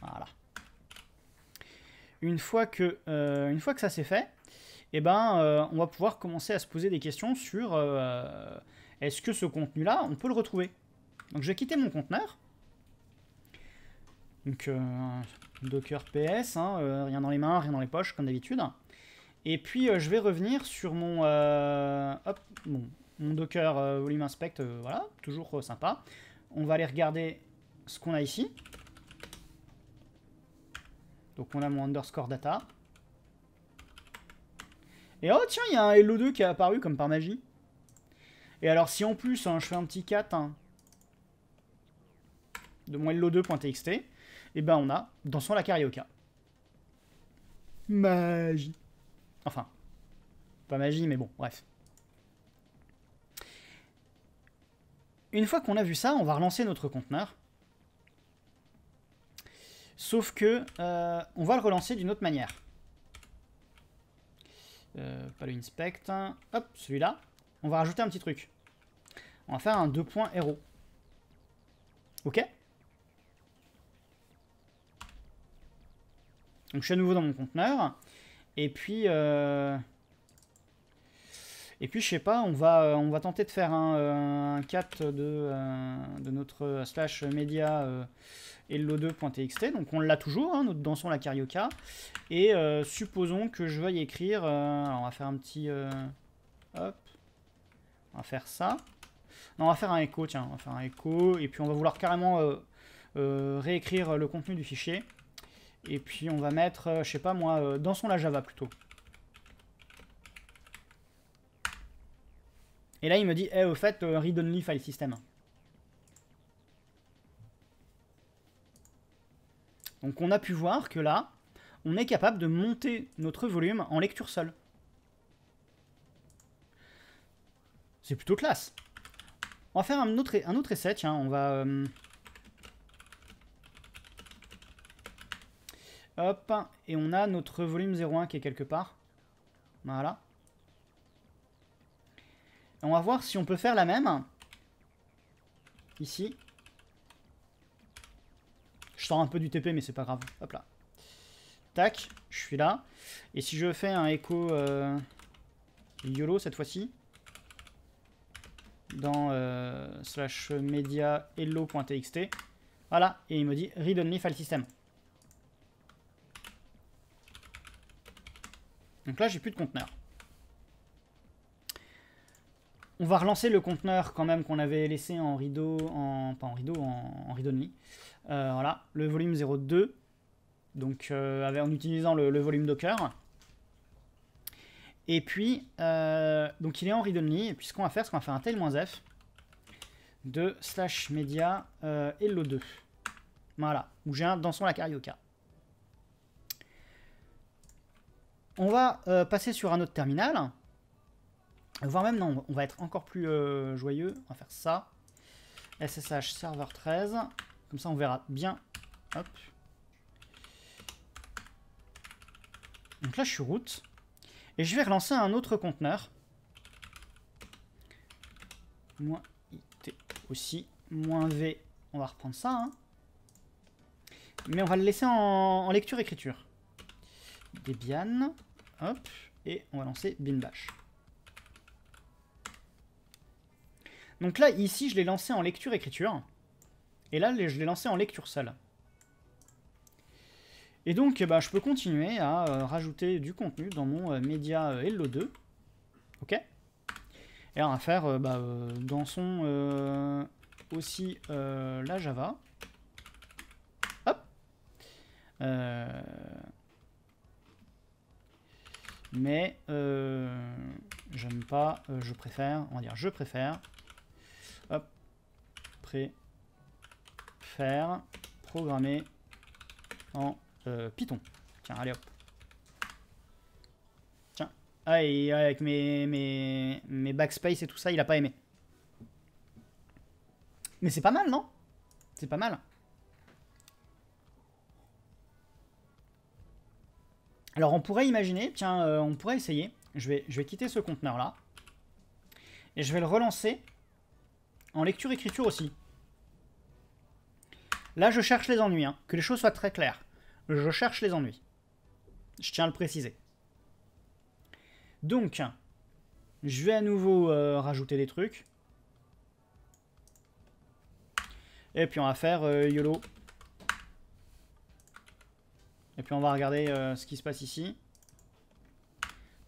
voilà. Une fois que, une fois que ça c'est fait, eh ben, euh, on va pouvoir commencer à se poser des questions sur euh, est-ce que ce contenu-là, on peut le retrouver Donc je vais quitter mon conteneur. Donc euh, docker ps, hein, rien dans les mains, rien dans les poches, comme d'habitude. Et puis je vais revenir sur mon, mon docker volume inspect, voilà, toujours sympa. On va aller regarder ce qu'on a ici. Donc on a mon underscore data. Et oh tiens, il y a un Hello 2 qui est apparu comme par magie. Et alors si en plus, hein, je fais un petit 4 hein, de mon Hello2.txt, et eh ben on a son la Carioca. Magie. Enfin, pas magie, mais bon, bref. Une fois qu'on a vu ça, on va relancer notre conteneur. Sauf que, euh, on va le relancer d'une autre manière. Euh, pas le inspect. Hein. Hop, celui-là. On va rajouter un petit truc. On va faire un 2 points héros. Ok Donc je suis à nouveau dans mon conteneur. Et puis... Euh, et puis, je sais pas, on va, euh, on va tenter de faire un, euh, cat euh, de, notre slash media hello2.txt. Donc, on l'a toujours, hein, notre dansons la carioca. Et supposons que je veuille écrire... alors on va faire un petit... hop. On va faire ça. Non, on va faire un écho, tiens. On va faire un écho. Et puis, on va vouloir carrément réécrire le contenu du fichier. Et puis, on va mettre, je sais pas moi, dansons la Java plutôt. Et là, il me dit, eh, au fait, euh, read only file system. Donc on a pu voir que là, on est capable de monter notre volume en lecture seule. C'est plutôt classe. On va faire un autre, un autre essai, tiens, on va... Euh, hop, et on a notre volume 01 qui est quelque part. Voilà on va voir si on peut faire la même. Ici. Je sors un peu du TP, mais c'est pas grave. Hop là. Tac, je suis là. Et si je fais un écho euh, YOLO cette fois-ci, dans euh, slash media hello.txt, voilà, et il me dit read only file system. Donc là, j'ai plus de conteneur. On va relancer le conteneur quand même qu'on avait laissé en rideau, en, pas en rideau, en, en rideau euh, voilà, le volume 0.2, donc euh, en utilisant le, volume Docker. Et puis, euh, donc il est en de only, et puis ce qu'on va faire, c'est qu'on va faire un tail-f de slash media hello2. Voilà, où j'ai un dansons la carioca. On va passer sur un autre terminal. Voire même, non, on va être encore plus euh, joyeux. On va faire ça. SSH server 13. Comme ça, on verra bien. Donc là, je suis route. Et je vais relancer un autre conteneur. Moins IT aussi. Moins V. On va reprendre ça. Hein. Mais on va le laisser en, en lecture-écriture. Debian. Hop. Et on va lancer binbash. Donc là, ici, je l'ai lancé en lecture-écriture. Et là, je l'ai lancé en lecture seule. Et donc, eh ben, je peux continuer à euh, rajouter du contenu dans mon euh, média euh, Hello 2. OK Et on va faire bah, dans son aussi la Java. Hop Mais j'aime pas, je préfère, on va dire je préfère prêt faire programmer en euh, Python. Tiens, allez hop. Tiens. Ah, euh, avec mes, mes, backspace et tout ça, il a pas aimé. Mais c'est pas mal, non C'est pas mal. Alors on pourrait imaginer, tiens, euh, on pourrait essayer. Je vais, je vais quitter ce conteneur là. Et je vais le relancer en lecture-écriture aussi. Là, je cherche les ennuis, hein. que les choses soient très claires. Je cherche les ennuis. Je tiens à le préciser. Donc, je vais à nouveau euh, rajouter des trucs. Et puis on va faire euh, YOLO. Et puis on va regarder euh, ce qui se passe ici.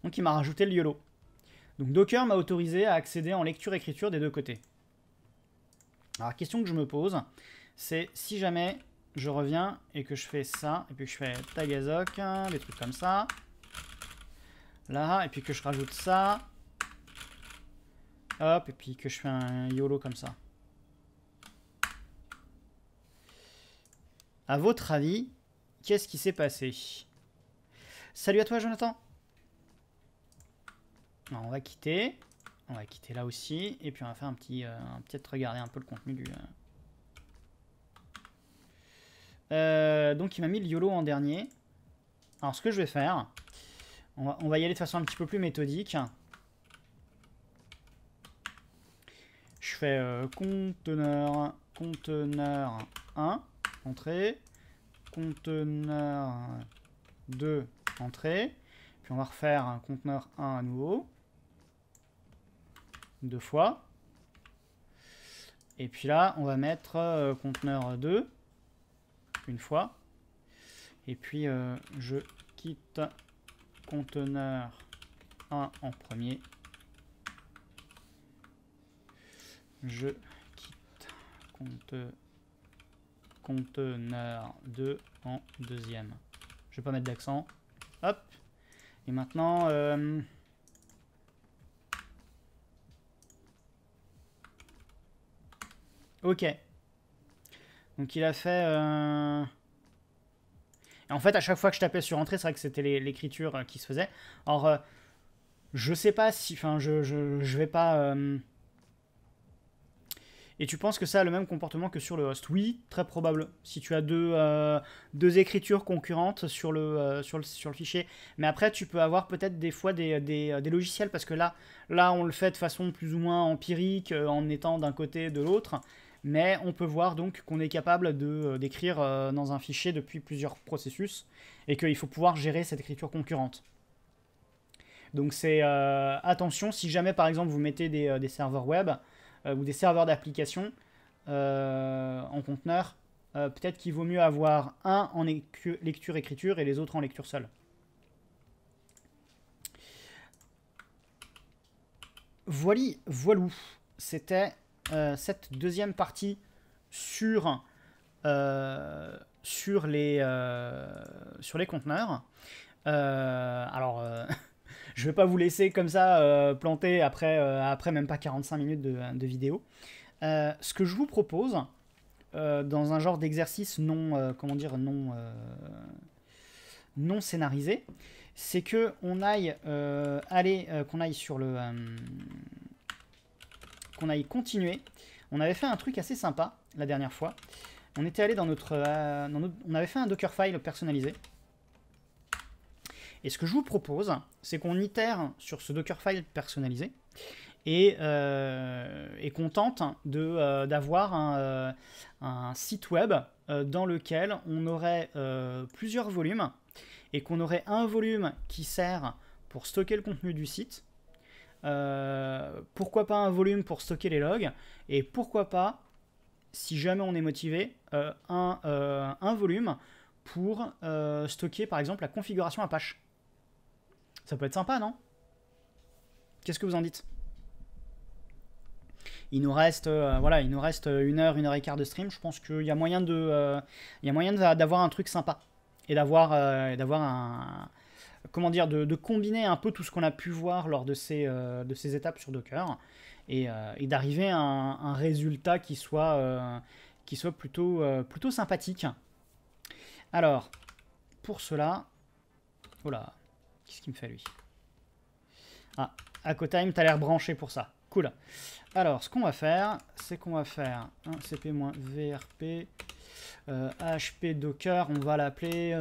Donc il m'a rajouté le YOLO. Donc Docker m'a autorisé à accéder en lecture-écriture des deux côtés. Alors la question que je me pose, c'est si jamais je reviens et que je fais ça, et puis que je fais Tagazok, hein, des trucs comme ça, là, et puis que je rajoute ça, hop, et puis que je fais un YOLO comme ça. À votre avis, qu'est-ce qui s'est passé Salut à toi Jonathan On va quitter. On va quitter là aussi. Et puis on va faire un petit... Euh, Peut-être regarder un peu le contenu du... Euh. Euh, donc il m'a mis le YOLO en dernier. Alors ce que je vais faire... On va, y aller de façon un petit peu plus méthodique. Je fais conteneur, conteneur 1, entrée, conteneur 2, entrée. Puis on va refaire un conteneur 1 à nouveau deux fois. Et puis là, on va mettre euh, conteneur 2 une fois. Et puis euh, je quitte conteneur 1 en premier. Je quitte conteneur 2 en deuxième. Je vais pas mettre d'accent. Et maintenant, euh, Ok. Donc il a fait... Euh, en fait, à chaque fois que je tapais sur entrée, c'est vrai que c'était l'écriture euh, qui se faisait. Or, euh, je sais pas si... Enfin, je, je, vais pas... Et tu penses que ça a le même comportement que sur le host Oui, très probable. Si tu as deux, écritures concurrentes sur le, sur, le, fichier. Mais après, tu peux avoir peut-être des fois des, des, logiciels, parce que là, là, on le fait de façon plus ou moins empirique, en étant d'un côté et de l'autre mais on peut voir donc qu'on est capable euh, d'écrire euh, dans un fichier depuis plusieurs processus et qu'il faut pouvoir gérer cette écriture concurrente. Donc c'est euh, attention si jamais par exemple vous mettez des, serveurs web ou des serveurs d'application en conteneur, peut-être qu'il vaut mieux avoir un en lecture-écriture et les autres en lecture seule. Voili, voilou, c'était euh, cette deuxième partie sur, euh, sur, les, euh, sur les conteneurs. alors, je ne vais pas vous laisser comme ça planter après, après même pas 45 minutes de, vidéo. ce que je vous propose, dans un genre d'exercice non, comment dire, non, non scénarisé, c'est que on aille, qu'on aille sur le, qu'on aille continuer. On avait fait un truc assez sympa la dernière fois. On était allé dans notre, euh, On avait fait un Dockerfile personnalisé. Et ce que je vous propose, c'est qu'on itère sur ce Dockerfile personnalisé et, euh, et qu'on tente euh, d'avoir un, site web dans lequel on aurait plusieurs volumes et qu'on aurait un volume qui sert pour stocker le contenu du site euh, pourquoi pas un volume pour stocker les logs et pourquoi pas, si jamais on est motivé, euh, euh, un, volume pour stocker par exemple la configuration Apache. Ça peut être sympa, non Qu'est-ce que vous en dites il nous reste voilà il nous reste une heure une heure et quart de stream je pense qu'il y a moyen de moyen d'avoir un truc sympa et d'avoir d'avoir un, comment dire, de, combiner un peu tout ce qu'on a pu voir lors de ces, euh, étapes sur Docker et, euh, d'arriver à un, résultat qui soit, euh, plutôt, sympathique. Alors, pour cela... Oh là, qu'est-ce qu'il me fait lui Ah, tu t'as l'air branché pour ça. Cool. Alors, ce qu'on va faire, c'est qu'on va faire un cp-vrp HP euh, Docker, on va l'appeler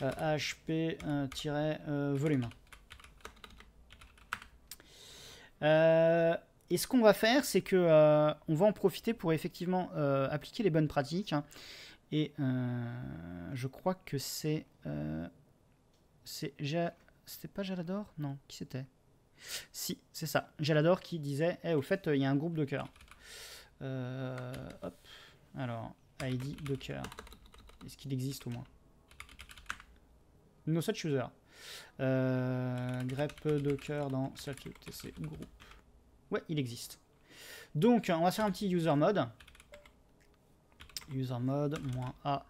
HP-volume. Euh, euh, et ce qu'on va faire, c'est que on va en profiter pour effectivement appliquer les bonnes pratiques. Hein. Et je crois que c'est c'est c'était pas Jalador Non, qui c'était Si, c'est ça. Jalador qui disait, eh, au fait, il y a un groupe Docker hop, alors, ID Docker. Est-ce qu'il existe au moins No such user. Euh, grep Docker dans slash TC group. Ouais, il existe. Donc, on va faire un petit user mode. User mode, moins A,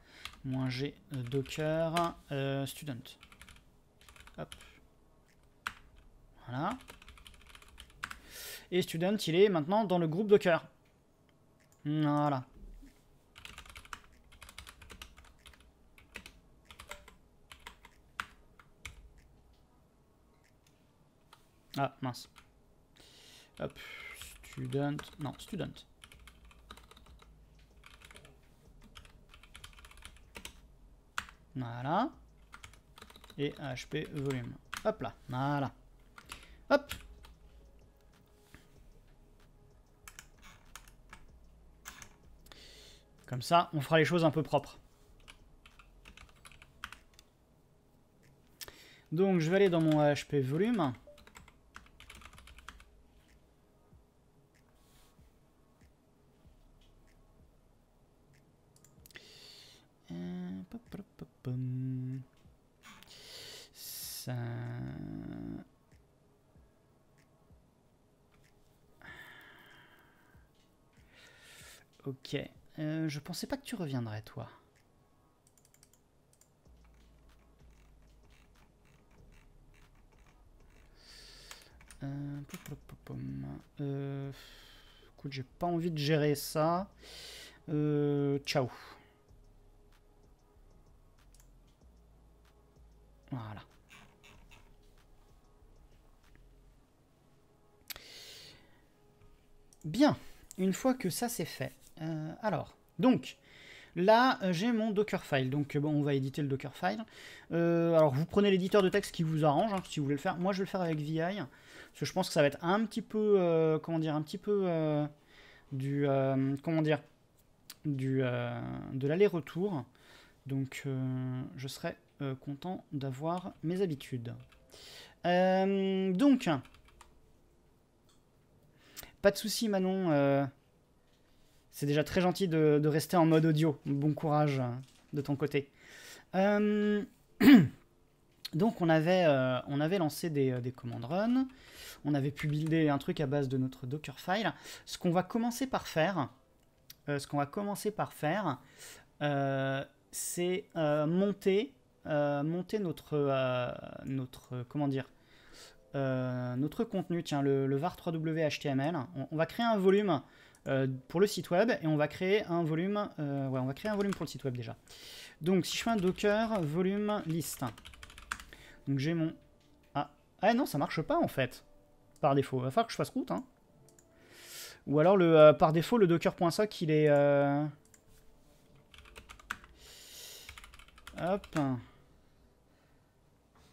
moins G, Docker, euh, student. Hop. Voilà. Et student, il est maintenant dans le groupe Docker. Voilà. Ah, mince. Hop, student. Non, student. Voilà. Et HP volume. Hop là, voilà. Hop Comme ça, on fera les choses un peu propres. Donc, je vais aller dans mon HP volume. je pensais pas que tu reviendrais, toi. Euh, euh, écoute, j'ai pas envie de gérer ça. Euh, ciao. Voilà. Bien, une fois que ça c'est fait, alors, donc, là, euh, j'ai mon Dockerfile. Donc, euh, bon, on va éditer le Dockerfile. Euh, alors, vous prenez l'éditeur de texte qui vous arrange, hein, si vous voulez le faire. Moi, je vais le faire avec VI, parce que je pense que ça va être un petit peu, comment dire, un petit peu du, comment dire, du, de l'aller-retour. Donc, je serai content d'avoir mes habitudes. donc, pas de soucis, Manon. C'est déjà très gentil de, rester en mode audio. Bon courage euh, de ton côté. Euh, donc on avait, euh, on avait lancé des, des run. run. on avait pu builder un truc à base de notre Dockerfile. Ce qu'on va commencer par faire, ce qu'on va commencer par faire, c'est monter, monter notre, notre, comment dire, notre contenu. Tiens, le, var 3 whtml on, va créer un volume euh, pour le site web et on va créer un volume. Euh, ouais, on va créer un volume pour le site web déjà. Donc si je fais un docker volume list, donc j'ai mon ah non ça marche pas en fait par défaut. Il va falloir que je fasse route. Hein. Ou alors le euh, par défaut le docker.soc il est Hop.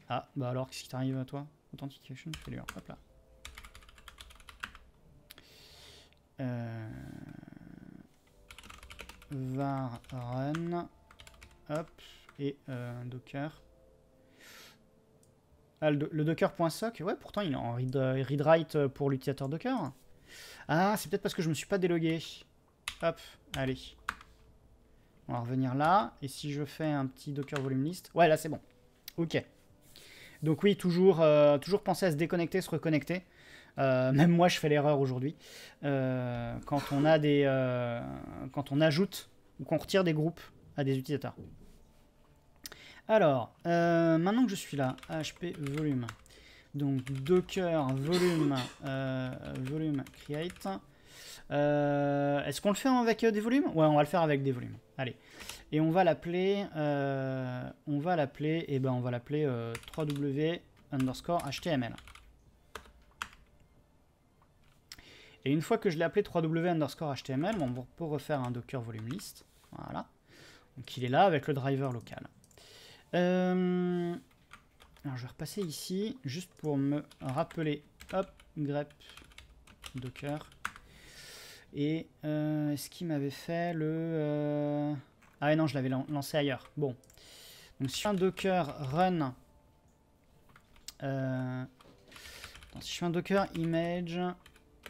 Ah, bah alors, qu'est-ce qui t'arrive à toi Authentication failure. Hop là. Euh, var run. Hop. Et euh, docker. Ah, le, docker.soc, ouais, pourtant il est en read, write pour l'utilisateur docker. Ah, c'est peut-être parce que je me suis pas délogué. Hop, allez. On va revenir là. Et si je fais un petit docker volume list. Ouais, là c'est bon. Ok. Donc oui, toujours, euh, toujours penser à se déconnecter, se reconnecter. Euh, même moi, je fais l'erreur aujourd'hui. Euh, quand on a des, euh, quand on ajoute ou qu'on retire des groupes à des utilisateurs. Alors, maintenant que je suis là, HP volume. Donc Docker volume volume create. Est-ce qu'on le fait avec des volumes Ouais, on va le faire avec des volumes. Allez, et on va l'appeler, on va l'appeler, et eh ben on va l'appeler underscore html. Et une fois que je l'ai appelé 3w underscore html, on peut refaire un docker volume list. Voilà. Donc il est là avec le driver local. Euh, alors je vais repasser ici, juste pour me rappeler, hop, grep docker. Et euh, est-ce qu'il m'avait fait le... Euh, ah non, je l'avais lancé ailleurs. Bon. Donc si je fais un docker run... si je fais un docker image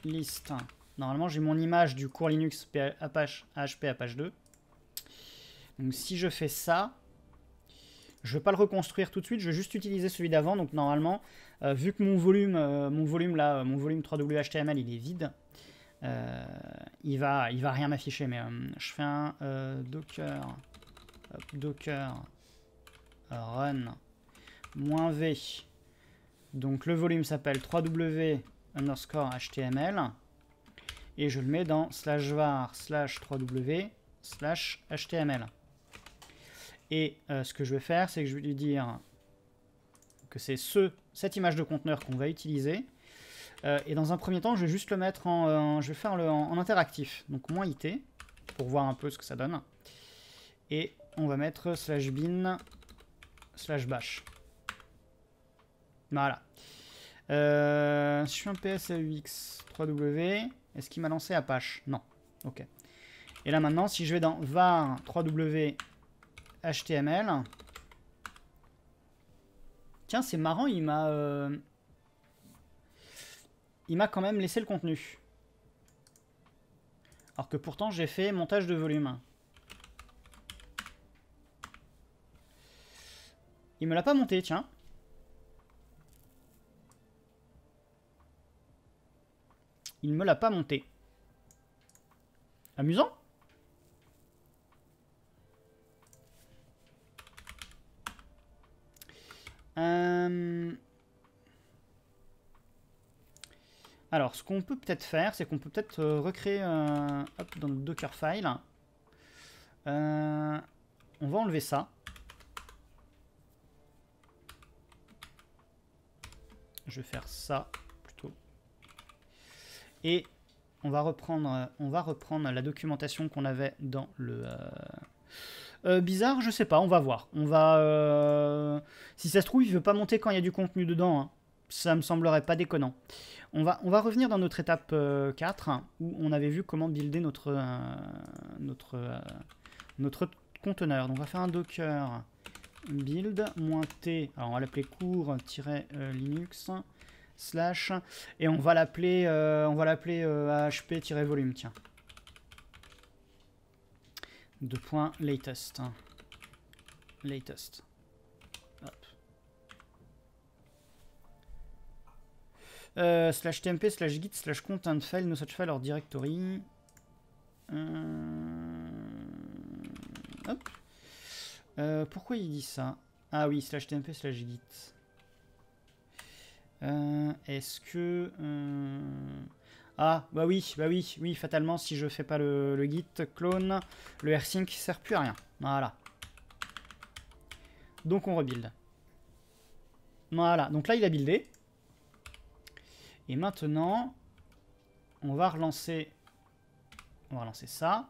liste. Normalement, j'ai mon image du cours Linux Apache, HP Apache 2. Donc si je fais ça, je ne vais pas le reconstruire tout de suite, je vais juste utiliser celui d'avant. Donc normalement, euh, vu que mon volume, euh, mon volume là, mon volume 3WHTML, il est vide, euh, il va, il va rien m'afficher. Mais je fais un Docker, Docker run -v. Donc le volume s'appelle 3W underscore HTML et je le mets dans slash var slash 3w slash HTML. Et euh, ce que je vais faire, c'est que je vais lui dire que c'est ce, cette image de conteneur qu'on va utiliser. Euh, et dans un premier temps, je vais juste le mettre en, euh, je vais faire en, en interactif. Donc moins IT pour voir un peu ce que ça donne. Et on va mettre slash bin slash bash. Voilà. Euh, je suis un PSAUX 3W. Est-ce qu'il m'a lancé Apache Non. Ok. Et là maintenant, si je vais dans var 3W HTML. Tiens, c'est marrant, il m'a... Euh, il m'a quand même laissé le contenu. Alors que pourtant, j'ai fait montage de volume. Il me l'a pas monté, tiens. Il ne me l'a pas monté. Amusant euh, Alors, ce qu'on peut peut-être faire, c'est qu'on peut peut-être euh, recréer un euh, dans notre Dockerfile. on va enlever ça. Je vais faire ça et on va reprendre, euh, on va reprendre la documentation qu'on avait dans le... Euh, euh, bizarre, je sais pas, on va voir. On va. Si ça se trouve, il veut pas monter quand il y a du contenu dedans. Hein. Ça me semblerait pas déconnant. On va, on va revenir dans notre étape 4, hein, où on avait vu comment builder notre, notre, notre conteneur. Donc on va faire un docker build, t, alors on va l'appeler court-linux, slash et on va l'appeler euh, on va l'appeler hp-volume euh, tiens. Deux points latest. Latest. Hop. Euh, slash tmp slash git slash content file no such file or directory. hop. pourquoi il dit ça Ah oui, slash tmp slash git. Euh, est-ce que... Euh, ah, bah oui, bah oui, oui, fatalement, si je fais pas le, git clone, le rsync sert plus à rien. Voilà. Donc on rebuild. Voilà, donc là il a buildé. Et maintenant, on va relancer... On va relancer ça.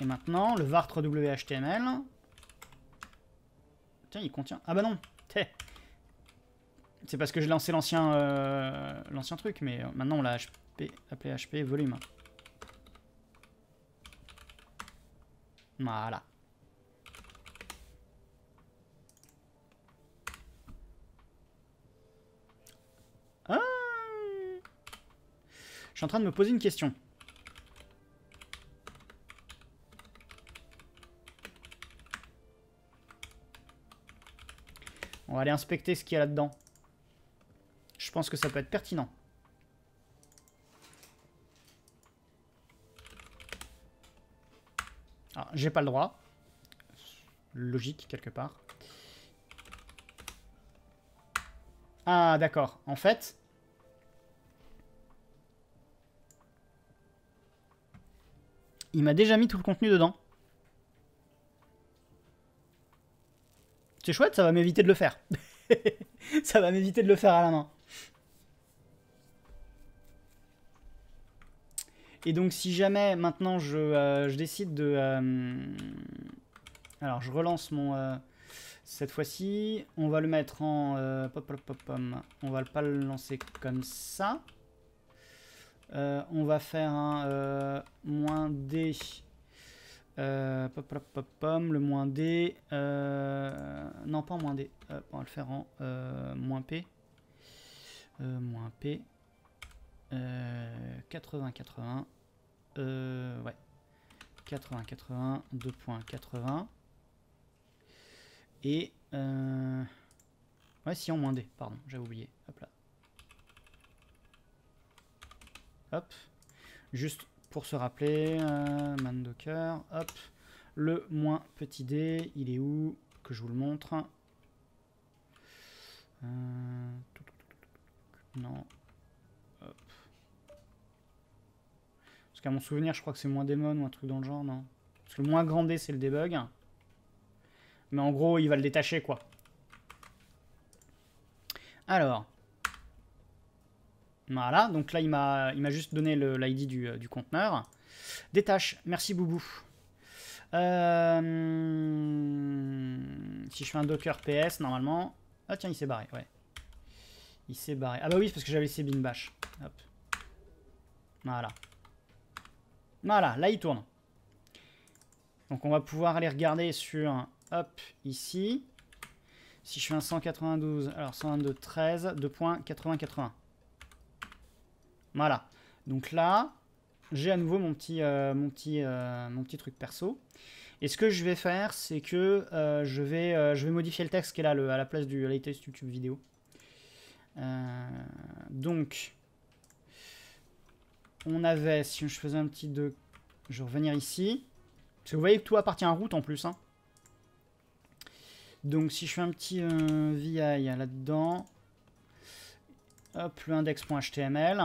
Et maintenant, le vartre whtml. Tiens, il contient... Ah bah non c'est parce que j'ai lancé l'ancien euh, l'ancien truc, mais maintenant on l'a HP, appelé HP volume. Voilà. Ah je suis en train de me poser une question. On va aller inspecter ce qu'il y a là-dedans. Je pense que ça peut être pertinent. Ah, j'ai pas le droit. Logique, quelque part. Ah, d'accord. En fait... Il m'a déjà mis tout le contenu dedans. C'est chouette, ça va m'éviter de le faire. ça va m'éviter de le faire à la main. Et donc si jamais maintenant je, euh, décide de... Euh, alors je relance mon... Euh, cette fois-ci, on va le mettre en... Pop, pop, on va pas le lancer comme ça. on va faire un moins D. Pom le moins D. non, pas en moins D. on va le faire en moins P. moins P. 80-80. Euh, euh, ouais. 80-80, 2.80. Et... Euh, ouais, si en moins D, pardon, j'avais oublié. Hop là. Hop. Juste pour se rappeler, euh, man hop. Le moins petit D, il est où Que je vous le montre. Non, Parce qu'à mon souvenir, je crois que c'est moins démon ou un truc dans le genre, non Parce que le moins grand D, c'est le debug. Mais en gros, il va le détacher, quoi. Alors. Voilà, donc là, il m'a juste donné l'ID du, euh, du, conteneur. Détache, merci Boubou. Euh, si je fais un docker ps, normalement... Ah tiens, il s'est barré, ouais. Il s'est barré. Ah bah oui, parce que j'avais laissé bin bash. Voilà. Voilà, là il tourne. Donc on va pouvoir aller regarder sur, hop, ici. Si je fais un 192, alors 122, 13, Voilà. Donc là, j'ai à nouveau mon petit, euh, mon, petit, euh, mon petit truc perso. Et ce que je vais faire, c'est que euh, je, vais, je vais modifier le texte qui est là, à la place du latest YouTube vidéo. donc, on avait, si je faisais un petit de, je vais revenir ici. Parce que vous voyez que tout appartient à route en plus. Hein. Donc si je fais un petit euh, VI là-dedans, hop, le index.html.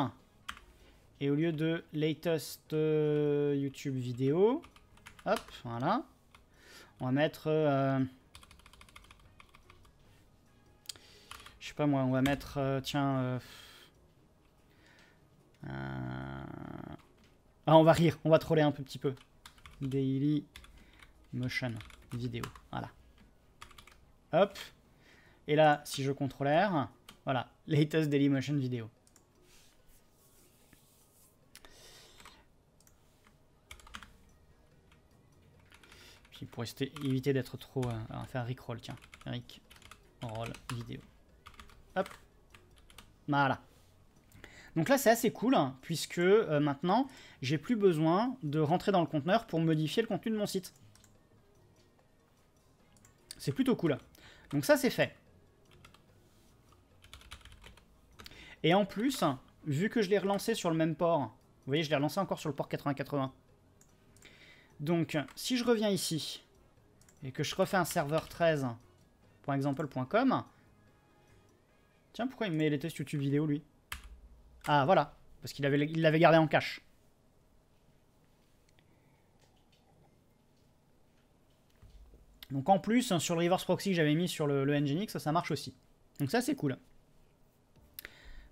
Et au lieu de latest euh, YouTube vidéo, hop, voilà. On va mettre... Euh, je sais pas moi, on va mettre... tiens... Euh, ah, on va rire, on va troller un petit peu. Daily motion vidéo, voilà. Hop. Et là, si je contrôle R, voilà, latest daily motion vidéo. Puis pour rester, éviter d'être trop... on euh, va faire Rick Roll, tiens. Rick Roll vidéo. Hop. Voilà. Donc là, c'est assez cool, hein, puisque euh, maintenant, j'ai plus besoin de rentrer dans le conteneur pour modifier le contenu de mon site. C'est plutôt cool. Donc ça, c'est fait. Et en plus, vu que je l'ai relancé sur le même port, vous voyez, je l'ai relancé encore sur le port 8080. Donc, si je reviens ici, et que je refais un serveur 13.example.com, tiens, pourquoi il met les tests YouTube vidéo, lui ah, voilà. Parce qu'il l'avait gardé en cache. Donc en plus, hein, sur le reverse proxy que j'avais mis sur le, Nginx, ça marche aussi. Donc ça, c'est cool.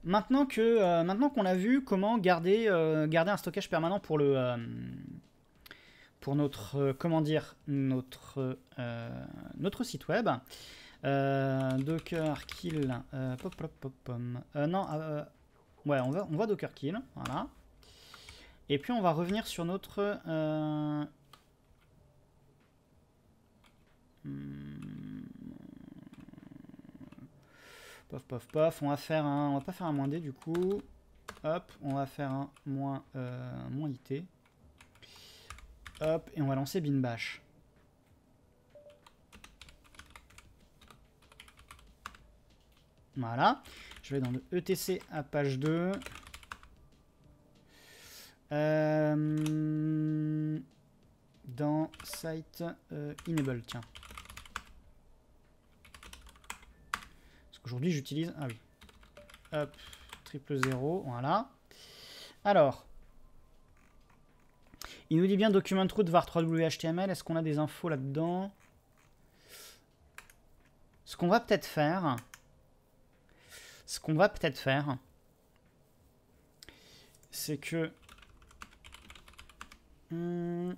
Maintenant euh, qu'on a vu comment garder, euh, garder, un stockage permanent pour le... Euh, pour notre, comment dire, notre, notre site web, Docker kill, pop, pop, non, Ouais, on va, on va Docker kill, voilà. Et puis on va revenir sur notre... Euh... Hmm. Paf, On va faire un... On va pas faire un moins D du coup. Hop, on va faire un moins, euh, moins IT. Hop, et on va lancer binbash. Voilà. Je vais dans le ETC à page 2. Euh, dans site euh, enable, tiens. Parce qu'aujourd'hui j'utilise. Ah oui. Hop, triple 0, voilà. Alors. Il nous dit bien document root var 3w.html. Est-ce qu'on a des infos là-dedans Ce qu'on va peut-être faire, ce qu'on va peut-être faire, c'est que... Hmm,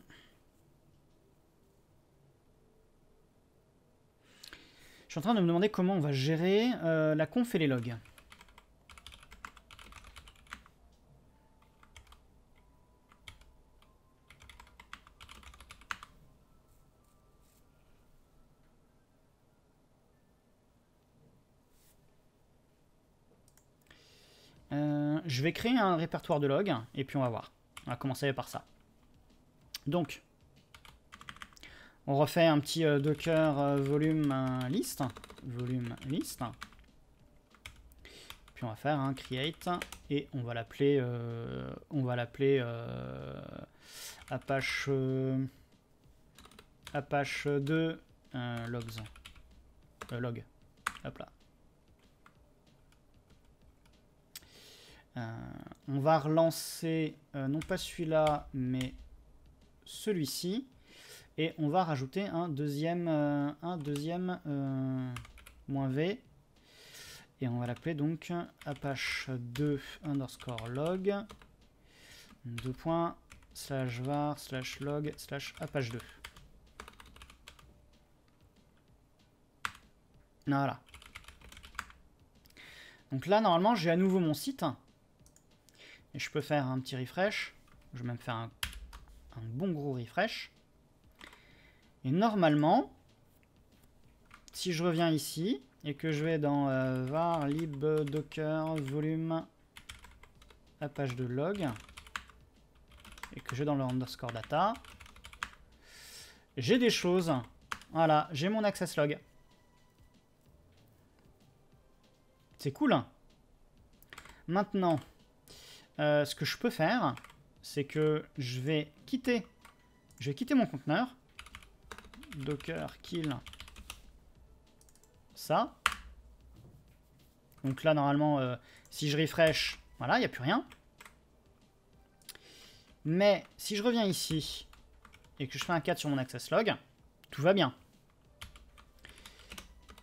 je suis en train de me demander comment on va gérer euh, la conf et les logs. créer un répertoire de logs, et puis on va voir. On va commencer par ça. Donc, on refait un petit euh, docker euh, volume euh, list. Volume list. Puis on va faire un create et on va l'appeler on va l'appeler Apache Apache 2 logs log. Hop là. Euh, on va relancer, euh, non pas celui-là, mais celui-ci. Et on va rajouter un deuxième, euh, un deuxième moins V. Et on va l'appeler donc apache 2 underscore log. 2 slash var log slash apache 2. Voilà. Donc là, normalement, j'ai à nouveau mon site je peux faire un petit refresh. Je vais même faire un, bon gros refresh. Et normalement, si je reviens ici et que je vais dans euh, var lib docker volume page de log et que je vais dans le underscore data, j'ai des choses. Voilà, j'ai mon access log. C'est cool. Hein. Maintenant, euh, ce que je peux faire, c'est que je vais quitter, je vais quitter mon conteneur. Docker kill ça. Donc là, normalement, euh, si je refresh, voilà, il n'y a plus rien. Mais si je reviens ici et que je fais un 4 sur mon access log, tout va bien.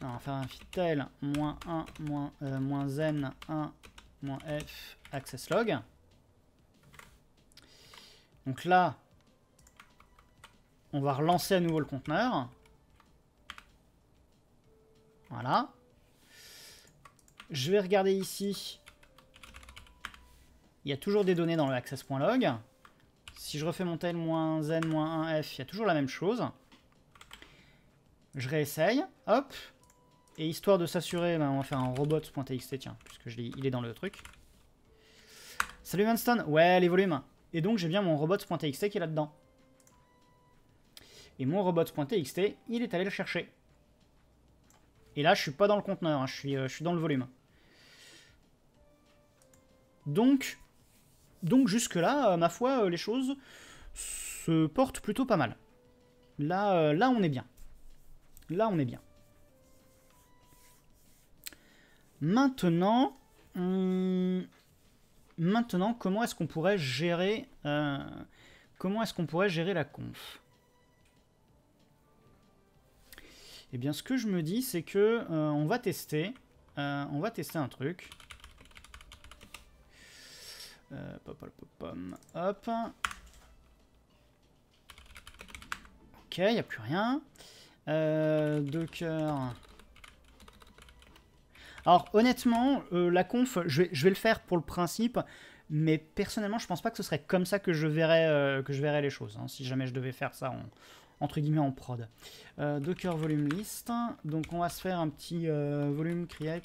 Alors, on va faire un fitel, moins 1, moins, euh, moins n, 1, moins f, access log. Donc là, on va relancer à nouveau le conteneur. Voilà. Je vais regarder ici. Il y a toujours des données dans le access.log. Si je refais mon tel-n-1f, il y a toujours la même chose. Je réessaye. Hop. Et histoire de s'assurer, ben, on va faire un robots.txt, tiens, puisque il est dans le truc. Salut Manston, Ouais, les volumes. Et donc, j'ai bien mon robot.txt qui est là-dedans. Et mon robot.txt, il est allé le chercher. Et là, je suis pas dans le conteneur, hein. je, suis, euh, je suis dans le volume. Donc, donc jusque-là, euh, ma foi, euh, les choses se portent plutôt pas mal. Là, là, on est bien. Là, on est bien. Maintenant, Maintenant, comment est-ce qu'on pourrait gérer euh, comment est-ce qu'on pourrait gérer la conf Eh bien, ce que je me dis, c'est que euh, on va tester, euh, on va tester un truc. hop. Ok, il n'y a plus rien. Docker. Alors honnêtement, euh, la conf, je vais, le faire pour le principe, mais personnellement, je pense pas que ce serait comme ça que je verrais, euh, que je les choses, hein, si jamais je devais faire ça en, entre guillemets en prod. Euh, Docker volume list, donc on va se faire un petit volume create,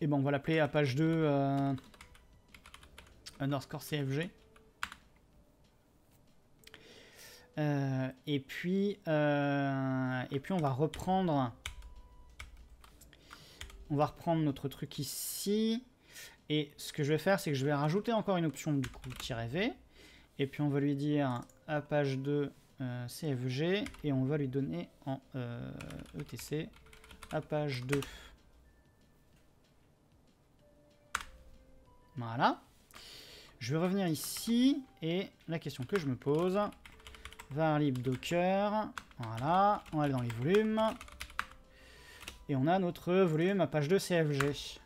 et bon, on va l'appeler à page 2 underscore cfg. et puis, et puis on va reprendre on va reprendre notre truc ici. Et ce que je vais faire, c'est que je vais rajouter encore une option du coup "-v". Et puis on va lui dire à page 2 euh, CFG et on va lui donner en ETC euh, e à page 2. Voilà. Je vais revenir ici et la question que je me pose, varlib docker, voilà, on va aller dans les volumes, et on a notre volume à page 2 CFG.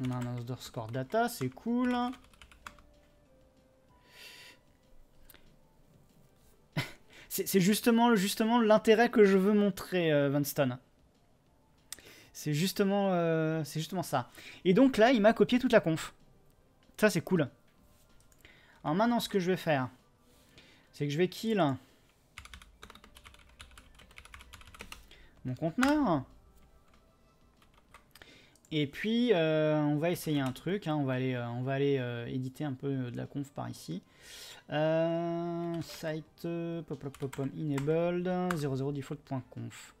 On a un underscore data, c'est cool. c'est justement justement l'intérêt que je veux montrer, Vanstone. Euh, c'est justement, euh, c'est justement ça. Et donc là, il m'a copié toute la conf. Ça, c'est cool. Alors maintenant, ce que je vais faire, c'est que je vais kill mon conteneur. Et puis, euh, on va essayer un truc. Hein. on va aller, euh, on va aller euh, éditer un peu de la conf par ici. site pop, pop, pop, enabled 00 default.conf.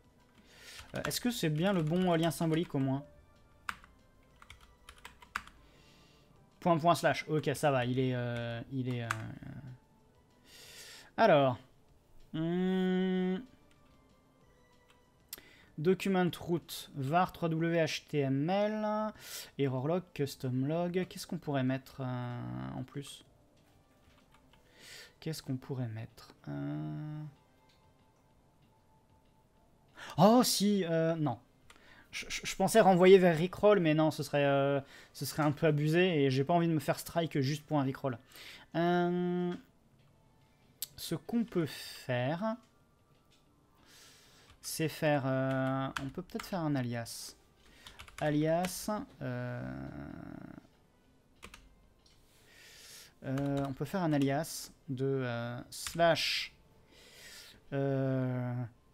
Est-ce que c'est bien le bon lien symbolique au moins Point point slash. Ok, ça va. Il est, il est. Alors. Hmm, Document route var 3whtml, error log, custom log. Qu'est-ce qu'on pourrait mettre euh, en plus Qu'est-ce qu'on pourrait mettre euh Oh si, euh, non. Je, pensais renvoyer vers recrawl mais non, ce serait, ce serait un peu abusé et j'ai pas envie de me faire strike juste pour un recrawl. ce qu'on peut faire, c'est faire... Euh, on peut peut-être faire un alias. Alias... Euh, euh, on peut faire un alias de slash... tiens,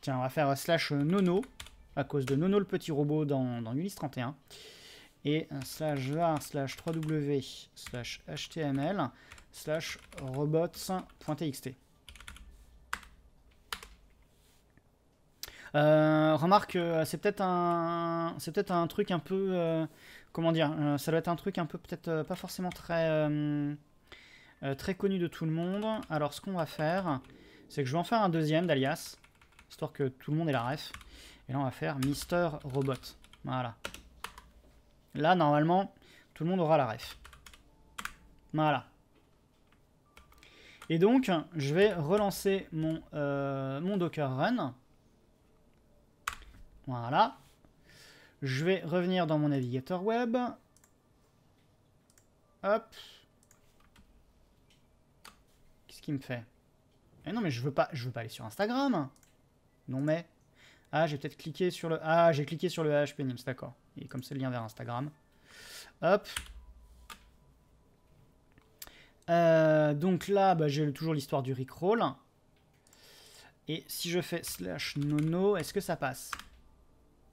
on va faire slash nono, à cause de nono le petit robot dans, dans Ulysse 31. Et slash var, slash 3w, slash html, slash robots.txt. Euh, remarque, euh, c'est peut-être un, c'est peut-être un truc un peu, euh, comment dire, ça doit être un truc un peu peut-être pas forcément très, très connu de tout le monde. Alors ce qu'on va faire, c'est que je vais en faire un deuxième d'alias, histoire que tout le monde ait la ref. Et là on va faire Mister Robot. Voilà. Là normalement, tout le monde aura la ref. Voilà. Et donc, je vais relancer mon, mon Docker Run. Voilà. Je vais revenir dans mon navigateur web. Hop. Qu'est-ce qu'il me fait Eh non, mais je veux pas, je veux pas aller sur Instagram. Non mais. Ah, j'ai peut-être cliqué sur le. Ah, j'ai cliqué sur le HP Nims, d'accord. Et comme c'est le lien vers Instagram. Hop. Euh, donc là, bah, j'ai toujours l'histoire du recrawl. Et si je fais slash nono, est-ce que ça passe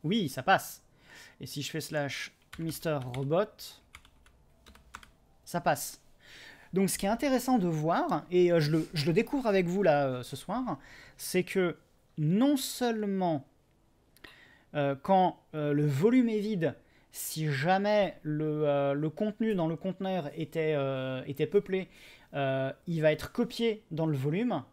oui, ça passe. Et si je fais slash Mister Robot, ça passe. Donc ce qui est intéressant de voir, et euh, je le, découvre avec vous là euh, ce soir, c'est que non seulement euh, quand le volume est vide, si jamais le, contenu dans le conteneur était, peuplé, il va être copié dans le volume,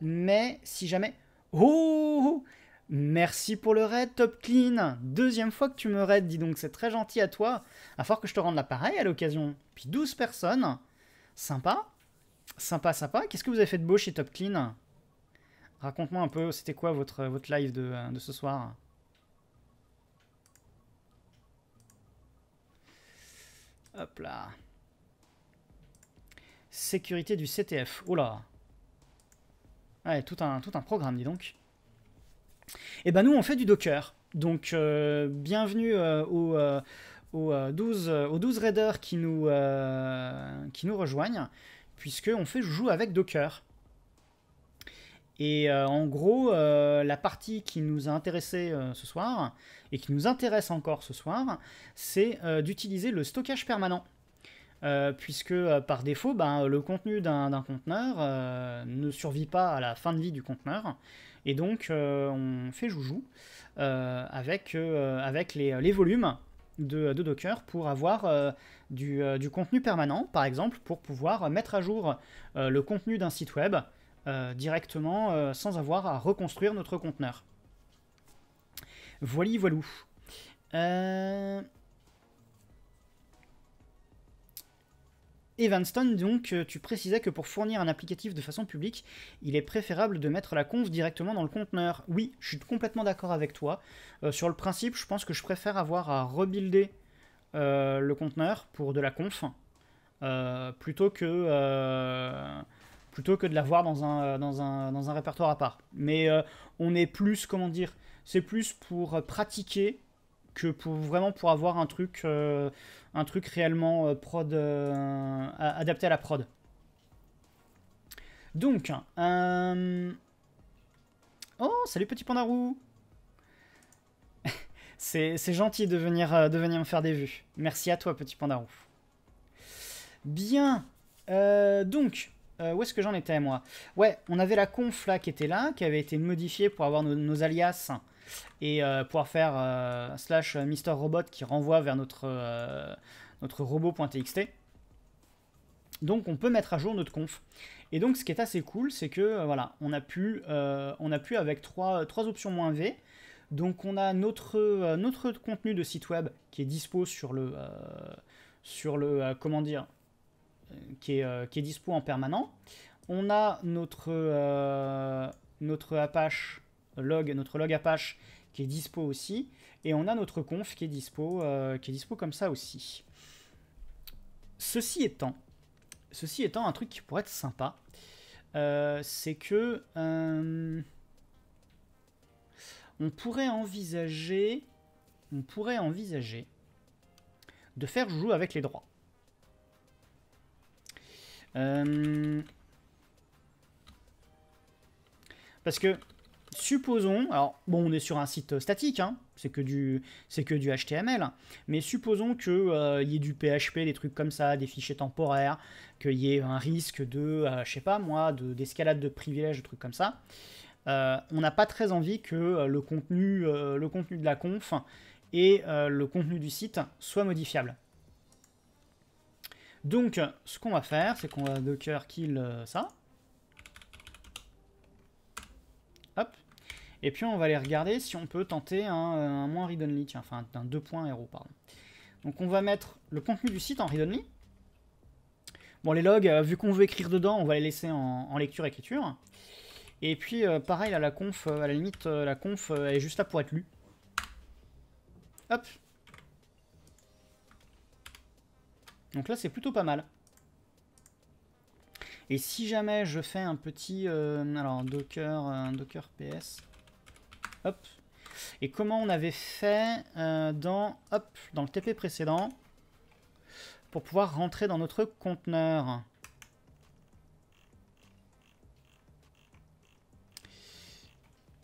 mais si jamais... oh Merci pour le raid, Top Clean. Deuxième fois que tu me raides, dis donc, c'est très gentil à toi. à force que je te rende l'appareil à l'occasion. Puis 12 personnes. Sympa. Sympa, sympa. Qu'est-ce que vous avez fait de beau chez Top Clean Raconte-moi un peu, c'était quoi votre, votre live de, ce soir Hop là. Sécurité du CTF. Oula. Ouais, tout un, tout un programme, dis donc. Et eh ben nous, on fait du Docker. Donc, euh, bienvenue euh, aux, 12, euh, raiders qui nous, qui nous rejoignent, puisqu'on fait jouer avec Docker. Et en gros, la partie qui nous a intéressé ce soir, et qui nous intéresse encore ce soir, c'est d'utiliser le stockage permanent. puisque par défaut, ben, le contenu d'un conteneur ne survit pas à la fin de vie du conteneur. Et donc, euh, on fait joujou euh, avec, euh, avec les, volumes. De, Docker pour avoir du, contenu permanent, par exemple, pour pouvoir mettre à jour le contenu d'un site web directement sans avoir à reconstruire notre conteneur. Voili voilou. Evanston, donc, euh, tu précisais que pour fournir un applicatif de façon publique, il est préférable de mettre la conf directement dans le conteneur. Oui, je suis complètement d'accord avec toi. Euh, sur le principe, je pense que je préfère avoir à rebuilder euh, le conteneur pour de la conf plutôt que plutôt que de l'avoir dans un, dans, un, dans un répertoire à part. Mais on est plus, comment dire, c'est plus pour pratiquer que pour vraiment pour avoir un truc, euh, un truc réellement euh, prod euh, adapté à la prod. Donc, oh salut petit pandarou. c'est gentil de venir, de me faire des vues. Merci à toi petit pandarou. Bien. donc, où est-ce que j'en étais, moi Ouais, on avait la conf, là, qui était là, qui avait été modifiée pour avoir nos alias et euh, pouvoir faire euh, slash euh, Mister Robot qui renvoie vers notre, notre robot.txt. Donc on peut mettre à jour notre conf. Et donc ce qui est assez cool, c'est que voilà, on a pu, on a pu avec trois, trois options moins V. Donc on a notre, notre contenu de site web qui est dispo sur le, sur le comment dire, qui est, qui est dispo en permanent. On a notre, notre Apache log, notre log Apache qui est dispo aussi. Et on a notre conf qui est dispo, euh, qui est dispo comme ça aussi. Ceci étant, ceci étant un truc qui pourrait être sympa, euh, c'est que euh, on pourrait envisager, on pourrait envisager de faire jouer avec les droits. parce que supposons, alors bon, on est sur un site euh, statique, hein, c'est que du, c'est que du HTML, mais supposons que euh, il y ait du PHP, des trucs comme ça, des fichiers temporaires, qu'il y ait un risque de, euh, je sais pas moi, de, d'escalade de privilèges, de trucs comme ça. on n'a pas très envie que le contenu, le contenu de la conf et le contenu du site soient modifiables. Donc, ce qu'on va faire, c'est qu'on va docker kill ça. Et puis on va aller regarder si on peut tenter un, euh, moins read-only, enfin un 2 points héros, pardon. Donc on va mettre le contenu du site en read-only. Bon, les logs, euh, vu qu'on veut écrire dedans, on va les laisser en, lecture-écriture. Et puis, euh, pareil, à la conf, à la limite, la conf elle est juste là pour être lue. Hop Donc là, c'est plutôt pas mal. Et si jamais je fais un petit... alors, docker, docker ps... Hop. Et comment on avait fait euh, dans, hop, dans le TP précédent pour pouvoir rentrer dans notre conteneur.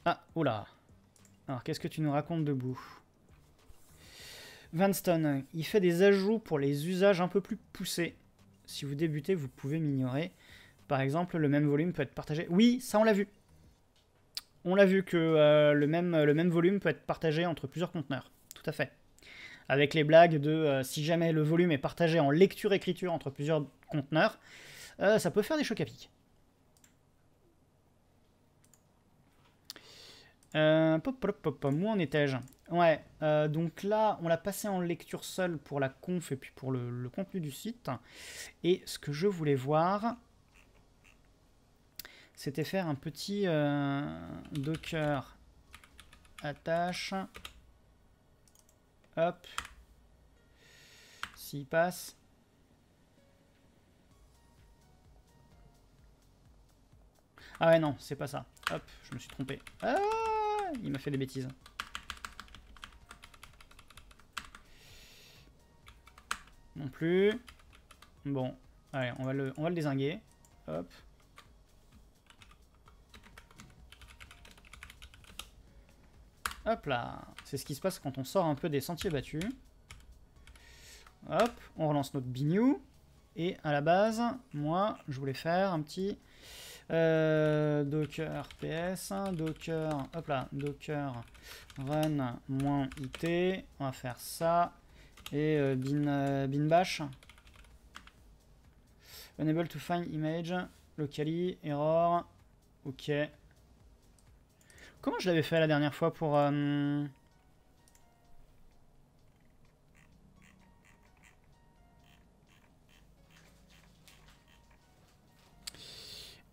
Ah, oula. Alors, qu'est-ce que tu nous racontes debout Vanstone, il fait des ajouts pour les usages un peu plus poussés. Si vous débutez, vous pouvez m'ignorer. Par exemple, le même volume peut être partagé. Oui, ça on l'a vu on l'a vu que euh, le, même, volume peut être partagé entre plusieurs conteneurs. Tout à fait. Avec les blagues de euh, si jamais le volume est partagé en lecture-écriture entre plusieurs conteneurs, euh, ça peut faire des chocs à pic. Pop, pop, pop, moi en je. Ouais, donc là, on l'a passé en lecture seule pour la conf et puis pour le contenu du site. Et ce que je voulais voir, c'était faire un petit euh, docker attache. Hop. S'il passe. Ah ouais, non, c'est pas ça. Hop, je me suis trompé. Ah, il m'a fait des bêtises. Non plus. Bon, allez, on va le, on va le désinguer. Hop. Hop là C'est ce qui se passe quand on sort un peu des sentiers battus. Hop, on relance notre bignou. Et à la base, moi, je voulais faire un petit euh, docker ps, docker, hop là, docker run moins it. On va faire ça. Et euh, bin, euh, bin, bash. Unable to find image. Locally, error. Ok. Comment je l'avais fait la dernière fois pour... Euh,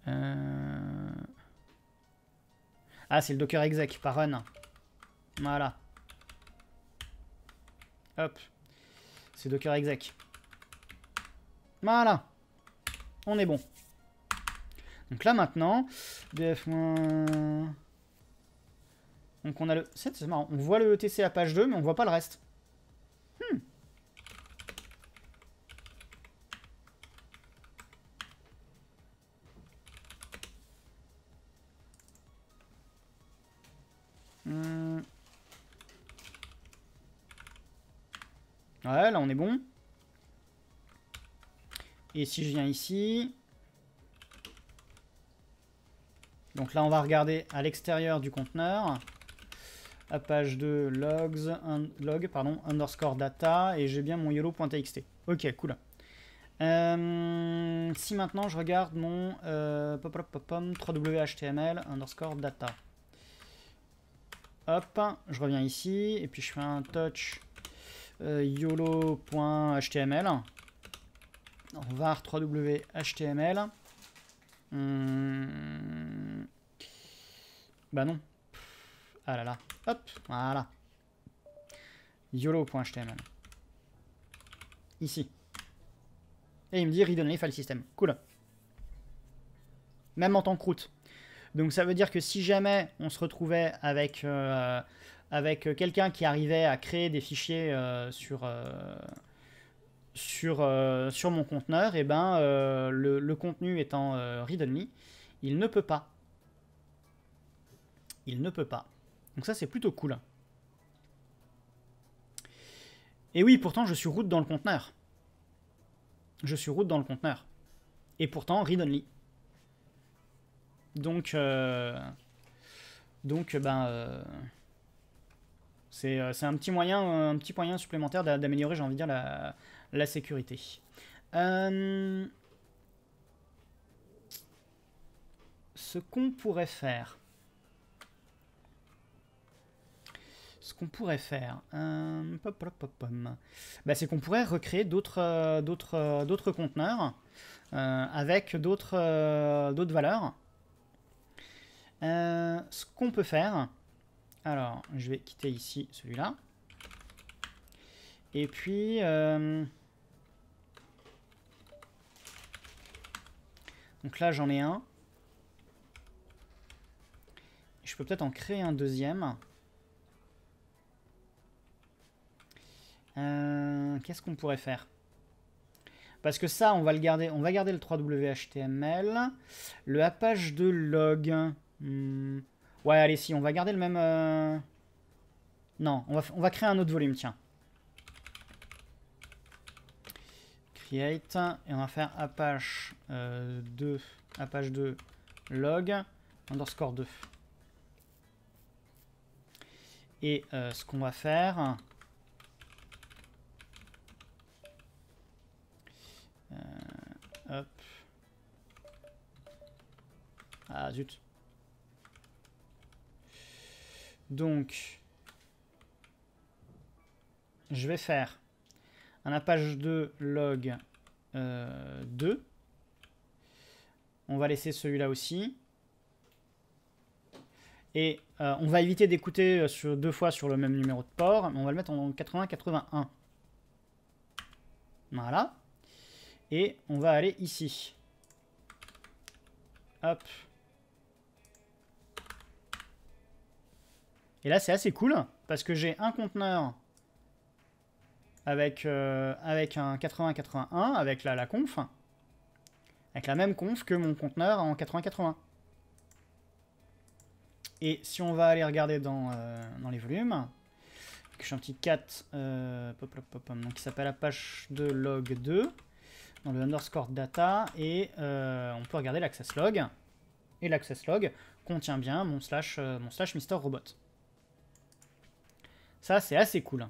euh, ah, c'est le docker exec par run. Voilà. Hop. C'est docker exec. Voilà. On est bon. Donc là maintenant, df- donc on a le... C'est marrant, on voit le ETC à page 2, mais on voit pas le reste. Hum. Ouais, là on est bon. Et si je viens ici... Donc là on va regarder à l'extérieur du conteneur à page de logs, un, log pardon, underscore data et j'ai bien mon yolo.txt. Ok, cool. Euh, si maintenant je regarde mon euh, pop, pop, 3 underscore data. Hop, je reviens ici et puis je fais un touch yolo.html var 3whtml. bah non, ah là là. Hop, voilà. YOLO.html. Ici. Et il me dit read file system. Cool. Même en tant que route. Donc ça veut dire que si jamais on se retrouvait avec, euh, avec quelqu'un qui arrivait à créer des fichiers euh, sur, euh, sur, sur mon conteneur, et eh ben le, le, contenu étant read-only, il ne peut pas. Il ne peut pas donc ça, c'est plutôt cool. Et oui, pourtant, je suis route dans le conteneur. Je suis route dans le conteneur. Et pourtant, read only. Donc, euh, donc euh, ben, euh, c'est un petit moyen, un petit moyen supplémentaire d'améliorer, j'ai envie de dire, la, sécurité. Ce qu'on pourrait faire... ce qu'on pourrait faire, euh, bah, c'est qu'on pourrait recréer d'autres euh, euh, conteneurs avec d'autres d'autres valeurs. ce qu'on peut faire, alors je vais quitter ici celui-là. Et puis, donc là j'en ai un. Je peux peut-être en créer un deuxième. Euh, qu'est-ce qu'on pourrait faire Parce que ça, on va le garder. On va garder le 3WHTML. Le apache de log. Hmm. Ouais, allez, si, on va garder le même... Euh, non, on va, créer un autre volume, tiens. Create, et on va faire Apache euh, 2, Apache 2, log, underscore 2. Et euh, ce qu'on va faire, Euh, hop. Ah zut. Donc, je vais faire un apache de log 2. Euh, on va laisser celui-là aussi. Et euh, on va éviter d'écouter sur deux fois sur le même numéro de port, on va le mettre en 80-81. Voilà. Et on va aller ici. Hop. Et là, c'est assez cool parce que j'ai un conteneur avec, euh, avec un 8081, avec la, la conf, avec la même conf que mon conteneur en 80 Et si on va aller regarder dans, euh, les volumes, je suis un petit cat euh, qui s'appelle Apache de log 2 dans le underscore data et euh, on peut regarder l'access log. Et l'access log contient bien mon slash, euh, mon slash Mister Robot. Ça, c'est assez cool.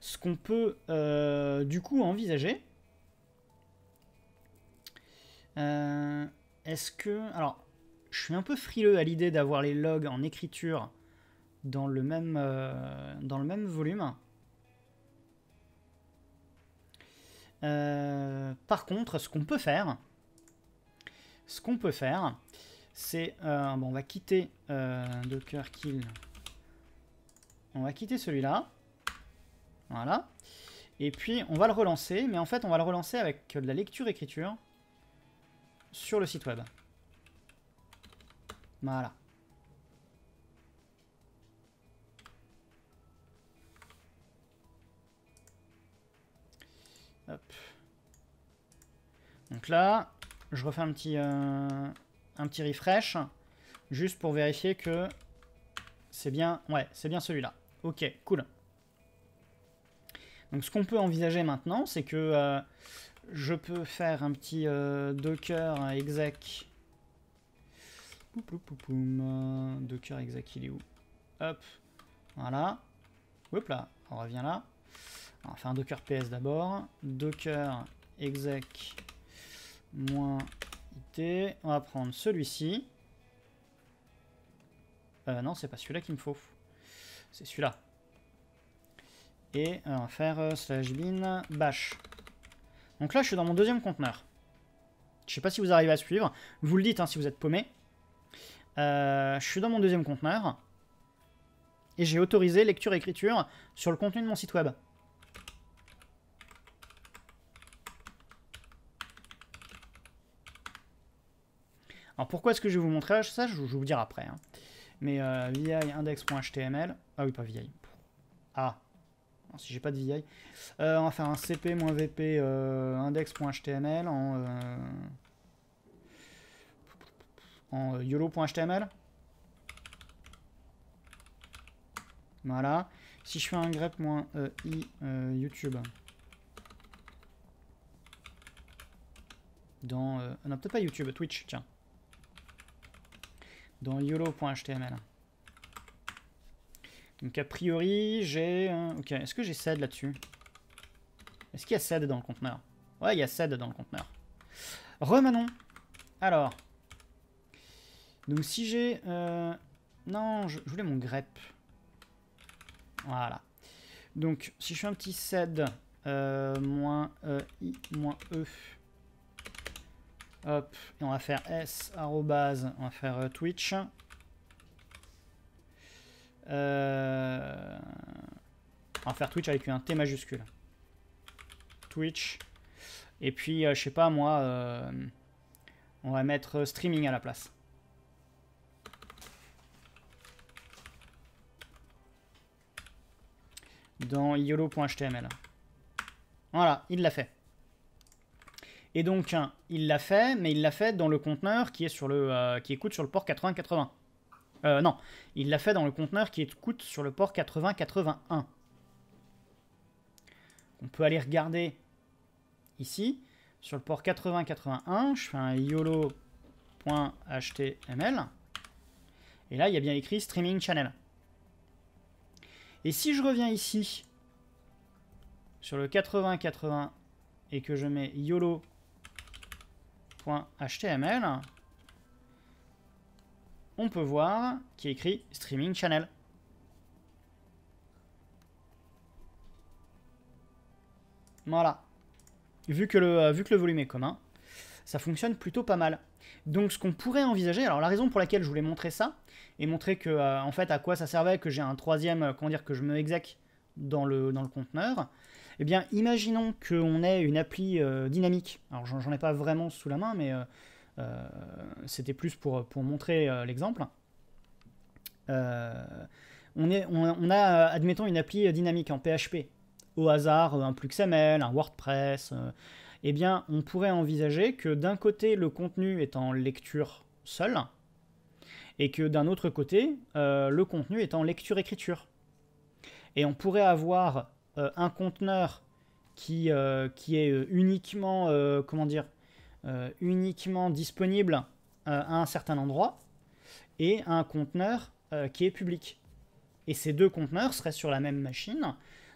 Ce qu'on peut euh, du coup envisager, est-ce que... Alors, je suis un peu frileux à l'idée d'avoir les logs en écriture dans le même, dans le même volume. Euh, par contre, ce qu'on peut faire, ce qu'on peut faire, c'est... Euh, bon, on va quitter euh, Docker Kill. On va quitter celui-là. Voilà. Et puis, on va le relancer, mais en fait, on va le relancer avec de la lecture-écriture sur le site web. Voilà. Donc là, je refais un petit, euh, un petit refresh, juste pour vérifier que c'est bien, ouais, c'est bien celui-là. Ok, cool. Donc ce qu'on peut envisager maintenant, c'est que euh, je peux faire un petit euh, docker exec. Docker exec, il est où Hop, voilà. Hop là, on revient là. on va faire un docker ps d'abord. Docker exec moins IT. On va prendre celui-ci. Euh, non, c'est pas celui-là qu'il me faut. C'est celui-là. Et euh, on va faire euh, slash bin bash. Donc là, je suis dans mon deuxième conteneur. Je sais pas si vous arrivez à suivre. Vous le dites hein, si vous êtes paumé. Euh, je suis dans mon deuxième conteneur. Et j'ai autorisé lecture-écriture sur le contenu de mon site web. Alors pourquoi est-ce que je vais vous montrer ça Je vais vous dire après. Hein. Mais euh, vi index.html. Ah oui, pas vi. Ah, si j'ai pas de vi. Euh, on va faire un cp-vp euh, index.html en, euh, en euh, yolo.html. Voilà. Si je fais un grep-i e YouTube. Dans. non, peut-être pas YouTube, Twitch, tiens dans YOLO.html. Donc a priori, j'ai... Ok, est-ce que j'ai SED là-dessus Est-ce qu'il y a SED dans le conteneur Ouais, il y a SED dans le conteneur. Remanon Alors. Donc si j'ai... Euh, non, je, voulais mon grep. Voilà. Donc si je fais un petit SED euh, euh, i moins e Hop, et on va faire s, arrobase, on va faire euh, Twitch. Euh, on va faire Twitch avec un T majuscule. Twitch. Et puis, euh, je sais pas moi, on va mettre streaming à la place. Dans yolo.html. Voilà, il l'a fait. Et donc, hein, il l'a fait, mais il l'a fait dans le conteneur qui, est sur le, euh, qui écoute sur le port 8080. Euh, non, il l'a fait dans le conteneur qui écoute sur le port 8081. On peut aller regarder ici, sur le port 8081. je fais un yolo.html, et là, il y a bien écrit Streaming Channel. Et si je reviens ici, sur le 8080, et que je mets yolo on peut voir qui est écrit Streaming Channel. Voilà. Vu que, le, euh, vu que le volume est commun, ça fonctionne plutôt pas mal. Donc ce qu'on pourrait envisager, alors la raison pour laquelle je voulais montrer ça, et montrer que euh, en fait à quoi ça servait que j'ai un troisième, euh, comment dire, que je me exec dans le, dans le conteneur, eh bien, imaginons qu'on ait une appli euh, dynamique. Alors, j'en ai pas vraiment sous la main, mais euh, euh, c'était plus pour, pour montrer l'exemple. On, a, admettons, une appli dynamique en PHP. Au hasard, un PluxML, un WordPress. eh bien, on pourrait envisager que d'un côté, le contenu est en lecture seule, et que d'un autre côté, le contenu est en lecture-écriture. Et on pourrait avoir euh, un conteneur qui, euh, qui est euh, uniquement, comment dire, uniquement disponible à un certain endroit et un conteneur qui est public. Et ces deux conteneurs seraient sur la même machine,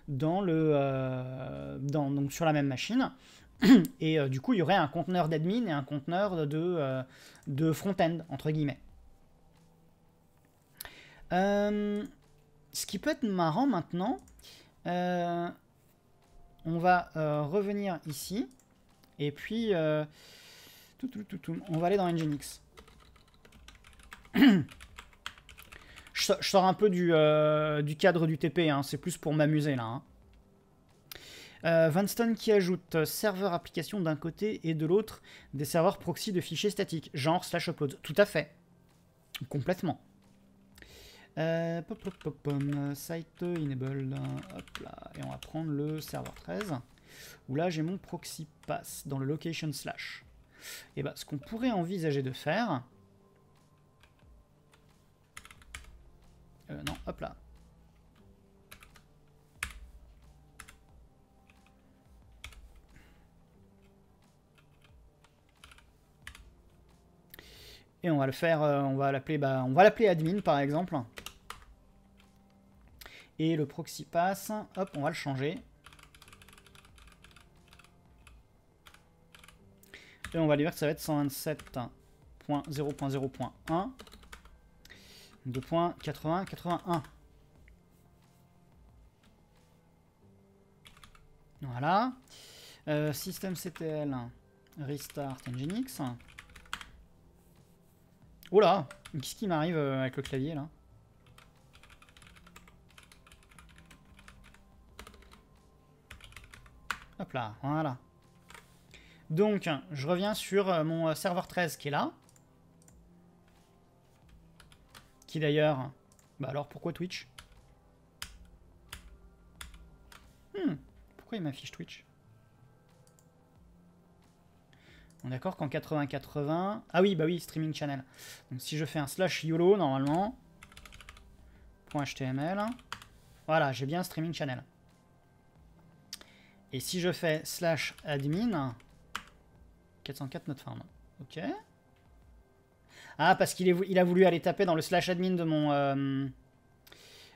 dans le, dans, donc sur la même machine. Et du coup, il y aurait un conteneur d'admin et un conteneur de, de front-end, entre guillemets. ce qui peut être marrant maintenant, euh, on va euh, revenir ici. Et puis, euh, tout, tout, tout, on va aller dans Nginx. je, sors un peu du, du cadre du TP, hein. c'est plus pour m'amuser là. Hein. qui ajoute serveur application d'un côté et de l'autre des serveurs proxy de fichiers statiques, genre slash upload. Tout à fait. Complètement. Euh, pop, pop, pop, euh, site enabled euh, hop là, et on va prendre le serveur 13, où là j'ai mon proxy pass dans le location slash. Et bah, ce qu'on pourrait envisager de faire, non, hop là, Et on va le faire, on va l'appeler bah, on va l'appeler admin par exemple. Et le proxy pass, hop, on va le changer. Et on va lui dire que ça va être 127.0.0.1. 2.80, 81. Voilà. Euh, System.ctl. restart Nginx. Oula Qu'est-ce qui m'arrive euh, avec le clavier là là, voilà. Donc, je reviens sur euh, mon euh, serveur 13 qui est là. Qui d'ailleurs... Bah alors, pourquoi Twitch hmm, pourquoi il m'affiche Twitch On est d'accord qu'en 80-80... Ah oui, bah oui, streaming channel. Donc si je fais un slash YOLO, normalement... .html... Voilà, j'ai bien streaming channel. Et si je fais slash admin, 404 notre farm. Ok. Ah, parce qu'il il a voulu aller taper dans le slash admin de mon... Euh,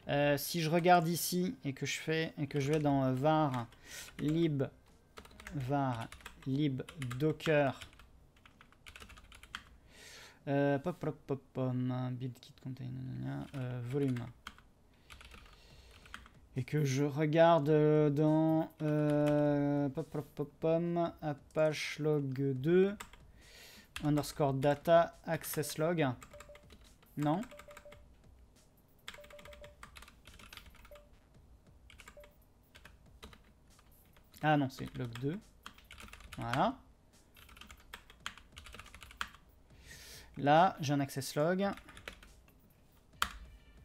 euh, si je regarde ici et que je fais et que je vais dans euh, var lib var lib docker pop pop pop build kit container volume et que je regarde euh, dans euh, pop, Apache log 2 underscore data access log. Non Ah non, c'est log 2. Voilà. Là, j'ai un access log.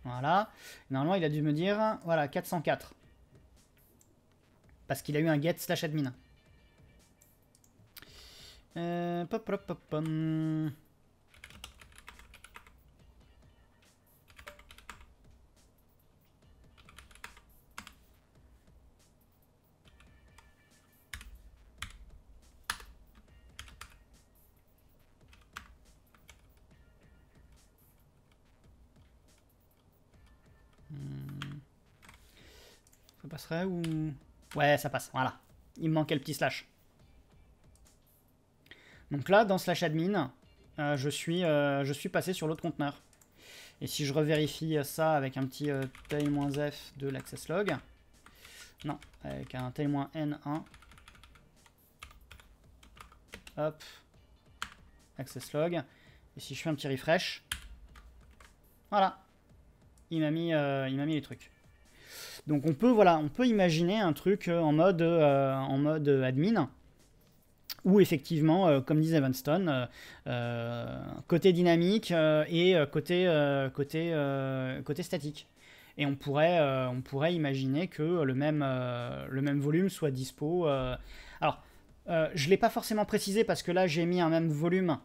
Voilà. Normalement, il a dû me dire, voilà, 404. Parce qu'il a eu un get slash admin. Euh, pop, pop, pop, ou... Ouais, ça passe, voilà. Il me manquait le petit slash. Donc là, dans slash admin, euh, je, suis, euh, je suis passé sur l'autre conteneur. Et si je revérifie ça avec un petit euh, tail-f de l'access log, non, avec un tail-n1, hop, access log, et si je fais un petit refresh, voilà, il m'a mis, euh, il mis les trucs. Donc on peut, voilà, on peut imaginer un truc euh, en mode, euh, en mode admin, où effectivement, euh, comme disait Evanston, côté dynamique et côté, côté, statique. Et on pourrait, on pourrait imaginer que le même, le même volume soit dispo. Alors, je ne l'ai pas forcément précisé parce que là, j'ai mis un même volume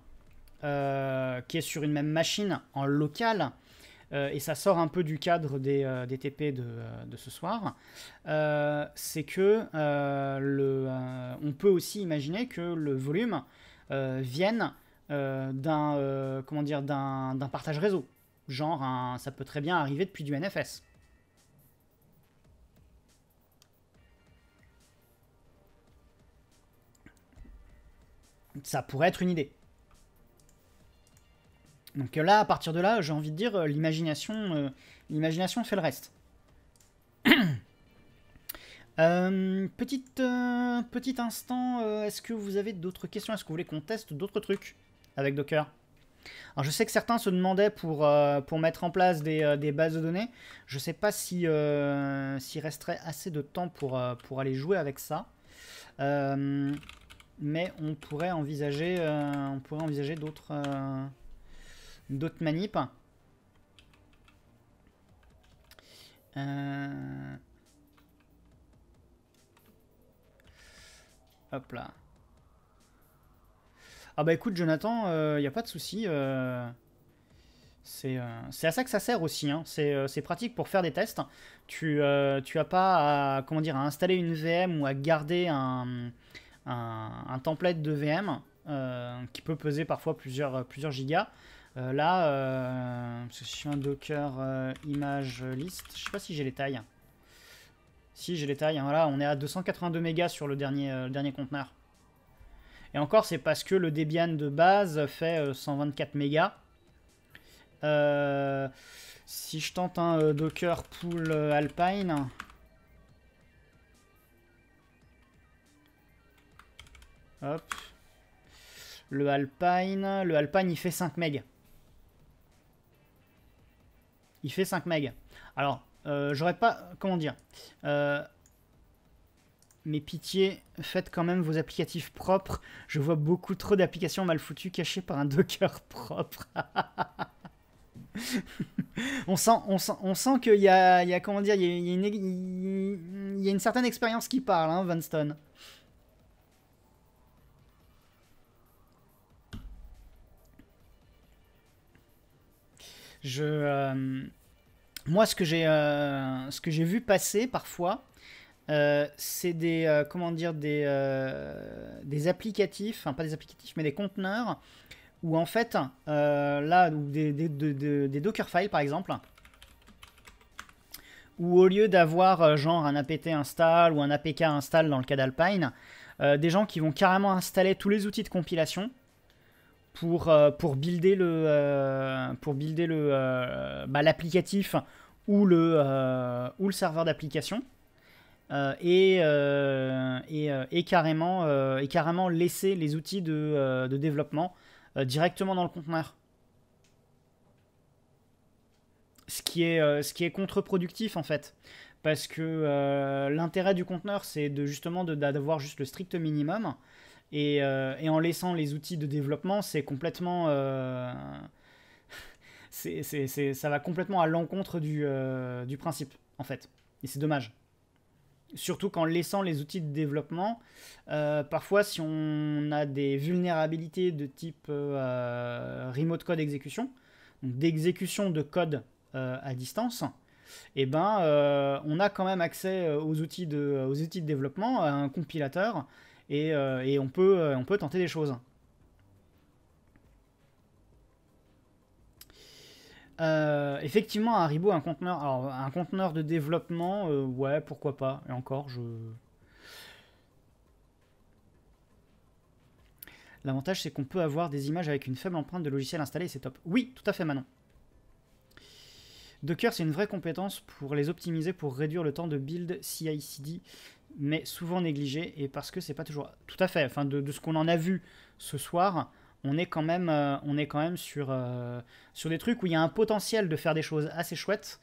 qui est sur une même machine en local euh, et ça sort un peu du cadre des, euh, TP euh, de, ce soir, c'est que le, on peut aussi imaginer que le volume vienne d'un comment d'un partage réseau. Genre, ça peut très bien arriver depuis du NFS. Ça pourrait être une idée. Donc euh, là, à partir de là, j'ai envie de dire, euh, l'imagination euh, l'imagination fait le reste. petite, petit instant, est-ce que vous avez d'autres questions Est-ce que vous voulez qu'on teste d'autres trucs avec Docker Alors je sais que certains se demandaient pour, pour mettre en place des, bases de données. Je sais pas si s'il resterait assez de temps pour, pour aller jouer avec ça. mais on pourrait envisager, on pourrait envisager d'autres d'autres manip. Euh, hop là. Ah bah écoute Jonathan, il euh, n'y a pas de souci. Euh, c'est à ça que ça sert aussi. Hein. C'est pratique pour faire des tests. Tu n'as pas à, comment dire, à installer une VM ou à garder un, un template de VM qui peut peser parfois plusieurs, plusieurs gigas. Euh, là, euh, parce que je un docker euh, image euh, list, je sais pas si j'ai les tailles. Si, j'ai les tailles. Hein, on est à 282 mégas sur le dernier, dernier conteneur. Et encore, c'est parce que le Debian de base fait 124 mégas. si je tente un docker pool alpine, Hop. Le Alpine, le Alpine il fait 5 mégas il fait 5 meg. Alors, euh, j'aurais pas... Comment dire euh, Mais pitié, faites quand même vos applicatifs propres. Je vois beaucoup trop d'applications mal foutues cachées par un Docker propre. on sent, on sent, qu'il y a, il y a, comment dire, il y a, une, certaine expérience qui parle, hein, Je, euh, moi, ce que j'ai, euh, ce que j'ai vu passer parfois, euh, c'est des, comment dire, des, des applicatifs, enfin pas des applicatifs, mais des conteneurs, où en fait, là, des, des, des, des Dockerfiles par exemple, où au lieu d'avoir genre un apt install ou un apk install dans le cas d'Alpine, des gens qui vont carrément installer tous les outils de compilation euh, pour, builder le euh, pour builder le euh, bah, l'applicatif ou le ou le serveur d'application et, et, carrément et carrément laisser les outils de, développement directement dans le conteneur. Ce qui est ce qui est contre-productif en fait parce que l'intérêt du conteneur c'est de justement d'avoir juste le strict minimum euh, et, en laissant les outils de développement, c'est complètement. Euh, ça va complètement à l'encontre euh, du, principe, en fait. Et c'est dommage surtout qu'en laissant les outils de développement, parfois si on a des vulnérabilités de type remote code exécution, d'exécution de code à distance, eh ben, on a quand même accès aux outils aux outils de développement, à un compilateur, euh, et, on, peut, euh, on peut tenter des choses. Euh, effectivement, Haribo, un conteneur, un conteneur de développement, ouais, pourquoi pas. Et encore, je. L'avantage, c'est qu'on peut avoir des images avec une faible empreinte de logiciel installé, c'est top. Oui, tout à fait, Manon. Docker, c'est une vraie compétence pour les optimiser, pour réduire le temps de build CI/CD mais souvent négligé, et parce que c'est pas toujours tout à fait. Enfin, de, ce qu'on en a vu ce soir, on est quand même, euh, on est quand même sur, euh, sur des trucs où il y a un potentiel de faire des choses assez chouettes.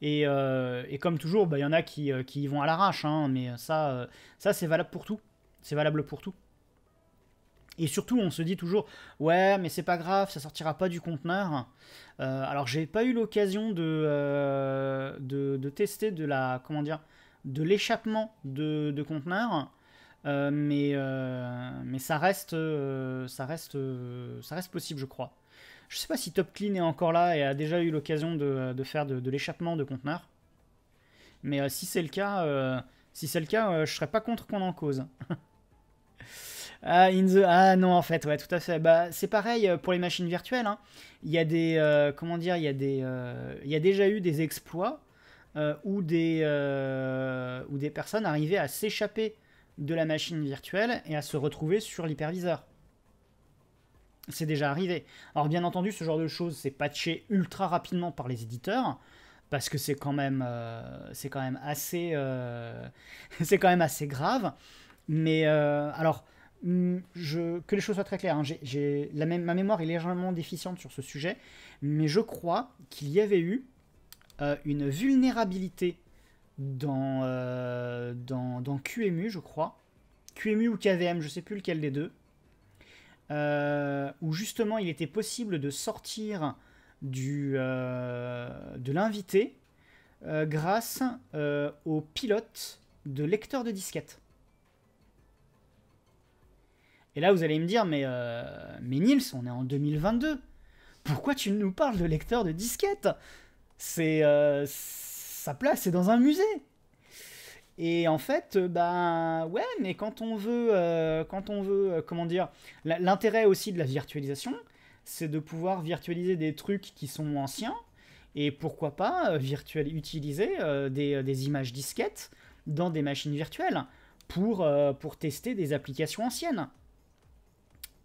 Et, euh, comme toujours, bah, il y en a qui, vont à l'arrache, hein, mais ça, ça c'est valable pour tout. C'est valable pour tout. Et surtout, on se dit toujours, ouais, mais c'est pas grave, ça sortira pas du conteneur. alors, j'ai pas eu l'occasion de, de, tester de la. Comment dire de l'échappement de, conteneurs. Euh, mais, euh, mais ça reste, euh, ça, reste, ça reste possible, je crois. Je sais pas si Top Clean est encore là et a déjà eu l'occasion de, faire de, l'échappement de conteneurs. Mais si c'est le cas, si c'est le cas je serais pas contre qu'on en cause. ah, in the... ah non, en fait, ouais, tout à fait. Bah, c'est pareil pour les machines virtuelles. Hein. Il y a des. comment dire Il des, il y a déjà eu des exploits ou euh, où, des, euh, des personnes arrivaient à s'échapper de la machine virtuelle et à se retrouver sur l'hyperviseur. C'est déjà arrivé. Alors bien entendu, ce genre de choses, c'est patché ultra rapidement par les éditeurs, parce que c'est quand même, euh, quand assez, quand même assez grave. Mais alors, hum, je, que les choses soient très claires, hein, J'ai la ma mémoire est légèrement déficiente sur ce sujet, mais je crois qu'il y avait eu euh, une vulnérabilité dans, euh, QMU QEMU, je crois. QEMU ou KVM, je sais plus lequel des deux. Euh, où justement il était possible de sortir du, de l'invité grâce au pilote de lecteur de disquette. Et là, vous allez me dire, mais, euh, mais Nils, on est en 2022. Pourquoi tu nous parles de lecteur de disquette c'est euh, sa place, c'est dans un musée. Et en fait, euh, ben ouais, mais quand on veut, euh, quand on veut, comment dire, l'intérêt aussi de la virtualisation, c'est de pouvoir virtualiser des trucs qui sont anciens et pourquoi pas utiliser des, images disquettes dans des machines virtuelles pour, pour tester des applications anciennes.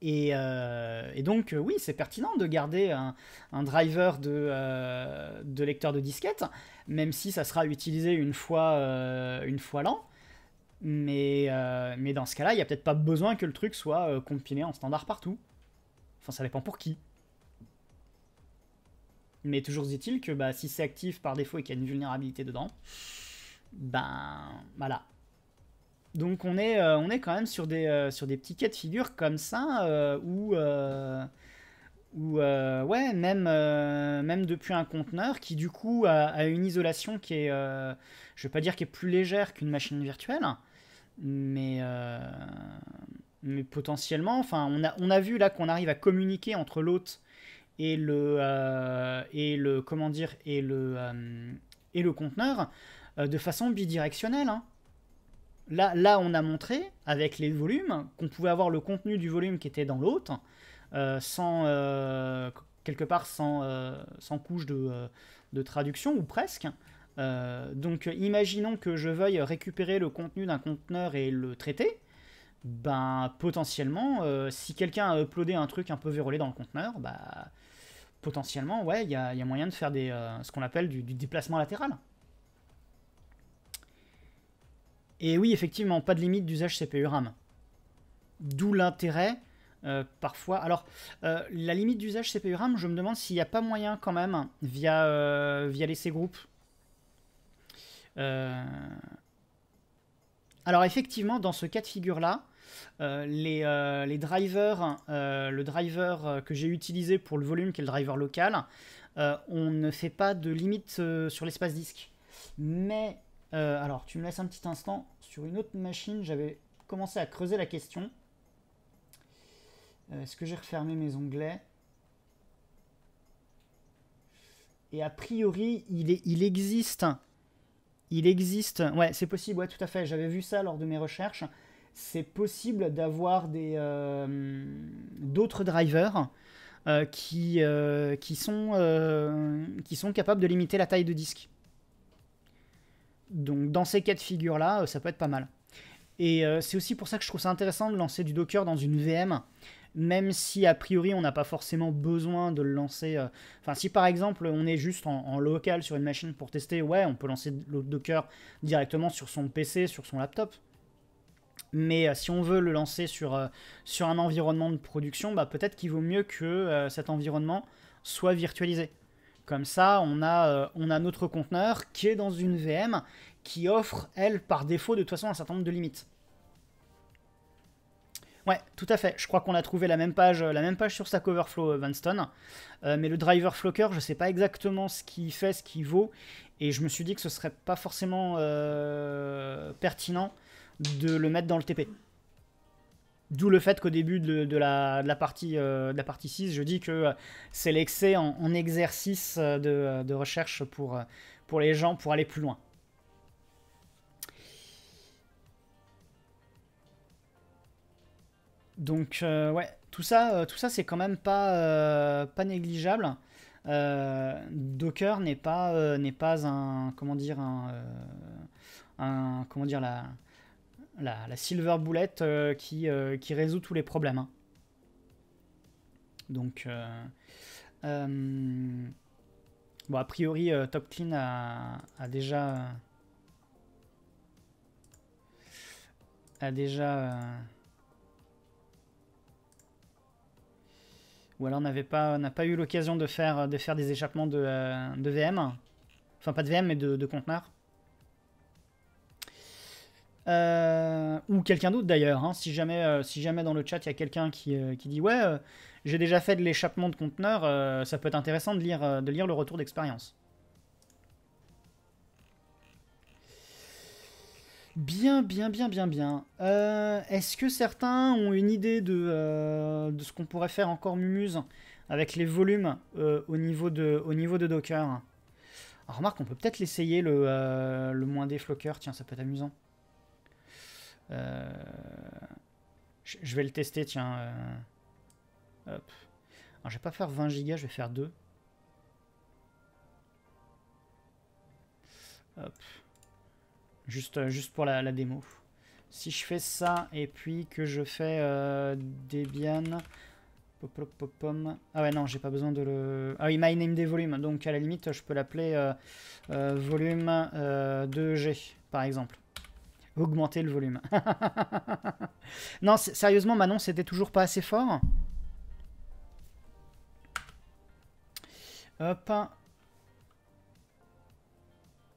Euh, et, donc, euh, oui, c'est pertinent de garder un, driver euh, de, lecteur de disquette, même si ça sera utilisé une fois, une fois l'an. Mais, dans ce cas-là, il n'y a peut-être pas besoin que le truc soit compilé en standard partout. Enfin, ça dépend pour qui. Mais toujours dit il que bah, si c'est actif par défaut et qu'il y a une vulnérabilité dedans, ben voilà, donc on est, euh, on est quand même sur des, euh, sur des petits cas de figure comme ça, euh, où, ouais, même, même depuis un conteneur qui du coup a, une isolation qui est, je vais pas dire qui est plus légère qu'une machine virtuelle, mais, mais potentiellement, enfin on a, on a vu là qu'on arrive à communiquer entre l'hôte et le, et le, comment dire, et le, et le conteneur de façon bidirectionnelle. Hein. Là, on a montré avec les volumes qu'on pouvait avoir le contenu du volume qui était dans l'autre, euh, sans euh, quelque part sans, euh, sans couche de, traduction ou presque. donc, imaginons que je veuille récupérer le contenu d'un conteneur et le traiter. Ben, potentiellement, si quelqu'un a uploadé un truc un peu vérolé dans le conteneur, bah, potentiellement, ouais, il y a, moyen de faire des, ce qu'on appelle du déplacement latéral. Et oui, effectivement, pas de limite d'usage CPU-RAM. D'où l'intérêt, euh, parfois. Alors, euh, la limite d'usage CPU-RAM, je me demande s'il n'y a pas moyen quand même, via, euh, via groupes. groupe. Euh, alors, effectivement, dans ce cas de figure-là, les, les, drivers, le driver que j'ai utilisé pour le volume, qui est le driver local, on ne fait pas de limite sur l'espace disque. Mais euh, alors, tu me laisses un petit instant. Sur une autre machine, j'avais commencé à creuser la question. Euh, est-ce que j'ai refermé mes onglets Et a priori, il, existe. Il existe. Ouais, c'est possible, ouais, tout à fait. J'avais vu ça lors de mes recherches. C'est possible d'avoir des euh, d'autres drivers qui, qui, sont, qui sont capables de limiter la taille de disque. Donc dans ces cas de figure-là, euh, ça peut être pas mal. Et euh, c'est aussi pour ça que je trouve ça intéressant de lancer du Docker dans une VM, même si a priori on n'a pas forcément besoin de le lancer. Euh. Enfin, si par exemple on est juste en, local sur une machine pour tester, ouais, on peut lancer le Docker directement sur son PC, sur son laptop. Mais si on veut le lancer sur, sur un environnement de production, bah, peut-être qu'il vaut mieux que cet environnement soit virtualisé. Comme ça, on a, euh, on a notre conteneur qui est dans une VM qui offre, elle, par défaut, de toute façon, un certain nombre de limites. Ouais, tout à fait. Je crois qu'on a trouvé la même page, euh, la même page sur Stack Overflow, euh, Vanstone. mais le driver Flocker, je ne sais pas exactement ce qu'il fait, ce qu'il vaut. Et je me suis dit que ce serait pas forcément pertinent de le mettre dans le TP. D'où le fait qu'au début de, la, partie, de la partie 6, euh, je dis que euh, c'est l'excès en, exercice euh, de, recherche pour, pour les gens pour aller plus loin. Donc ouais, tout ça, tout ça c'est quand même pas, pas négligeable. Docker n'est pas, n'est pas un comment dire un, comment dire la la, silver boulette euh, qui, euh, qui, résout tous les problèmes. Hein. Donc, euh, bon, a priori, Top Clean a, déjà. a déjà. Ou alors n'avait pas n'a pas eu l'occasion de faire de faire des échappements de, VM, enfin pas de VM mais de, de conteneurs. Euh, ou quelqu'un d'autre d'ailleurs, hein. si, jamais, euh, si jamais dans le chat il y a quelqu'un qui, euh, dit ouais, j'ai déjà fait de l'échappement de conteneurs, ça peut être intéressant de lire, de lire le retour d'expérience. Bien, bien, bien, bien, bien. Est-ce que certains ont une idée de, ce qu'on pourrait faire encore Mumuse avec les volumes au, niveau de, au niveau de Docker remarque, on peut peut-être l'essayer, le, le moins des Tiens, ça peut être amusant. Euh, je vais le tester, tiens. Euh, hop. je vais pas faire 20 gigas, je vais faire 2. Hop. Juste, euh, juste pour la, démo. Si je fais ça et puis que je fais Debian. Ah ouais, non, j'ai pas besoin de le... Ah oui, my name des volumes. Donc à la limite, je peux l'appeler volume 2G, par exemple. Augmenter le volume. non, sérieusement, Manon, c'était toujours pas assez fort. Hop.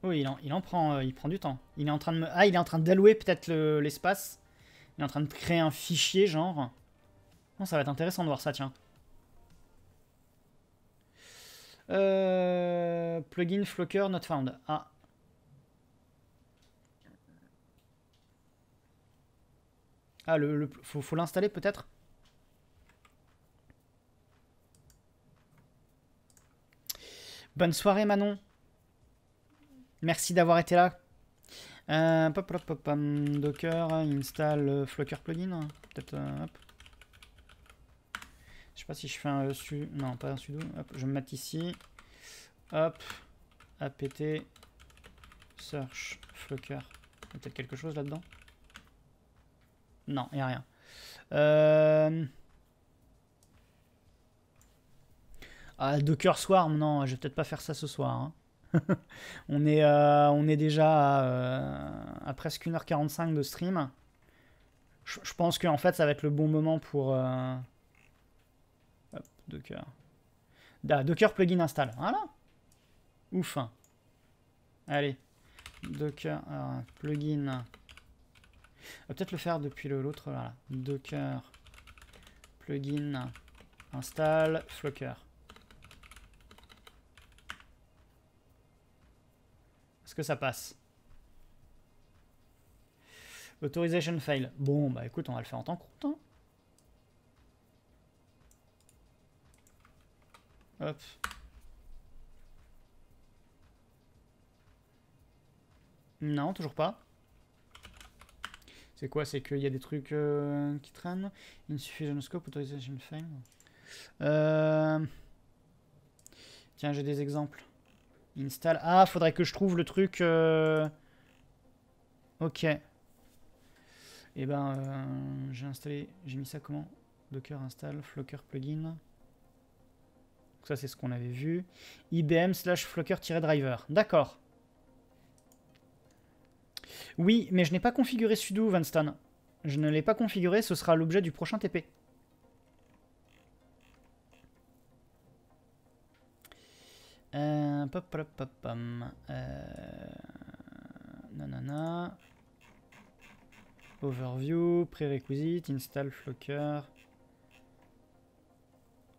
Oui, il en, il en prend, euh, il prend du temps. Il est en train de me... Ah, il est en train d'allouer peut-être l'espace. il est en train de créer un fichier, genre. Non, ça va être intéressant de voir ça, tiens. Euh, plugin Flocker not found. Ah, Ah, le, faut, l'installer peut-être Bonne soirée Manon. Merci d'avoir été là. Euh, pop, Docker, install euh, Flocker plugin. Peut-être. Euh, je sais pas si je fais un Non, pas un sudo. je me mets ici. Hop. apt search Flocker. Peut-être quelque chose là-dedans. Non, il n'y a rien. Euh, ah, Docker Swarm, non, je vais peut-être pas faire ça ce soir. Hein. on, est, euh, on est déjà à, euh, presque 1h45 de stream. Je, pense qu'en fait, ça va être le bon moment pour... Hop, Docker. Docker plugin install. Voilà. Ouf. Allez. Docker plugin va peut-être le faire depuis l'autre, là. Docker, plugin, install, Flocker. Est-ce que ça passe Authorization fail. Bon, bah écoute, on va le faire en temps compte. Hein. Non, toujours pas. C'est quoi C'est qu'il y a des trucs euh, qui traînent Insufficient scope, autorisé fail. Euh... Tiens, j'ai des exemples. Install. Ah, faudrait que je trouve le truc. Euh, ok. Et eh ben, euh, j'ai installé. J'ai mis ça comment Docker install, Flocker plugin. ça, c'est ce qu'on avait vu. IBM slash Flocker-driver. D'accord. Oui, mais je n'ai pas configuré Sudo, Vanstan. Je ne l'ai pas configuré, ce sera l'objet du prochain TP. Euh, pop, pop, euh, Nanana. Overview, prerequisite, install Flocker.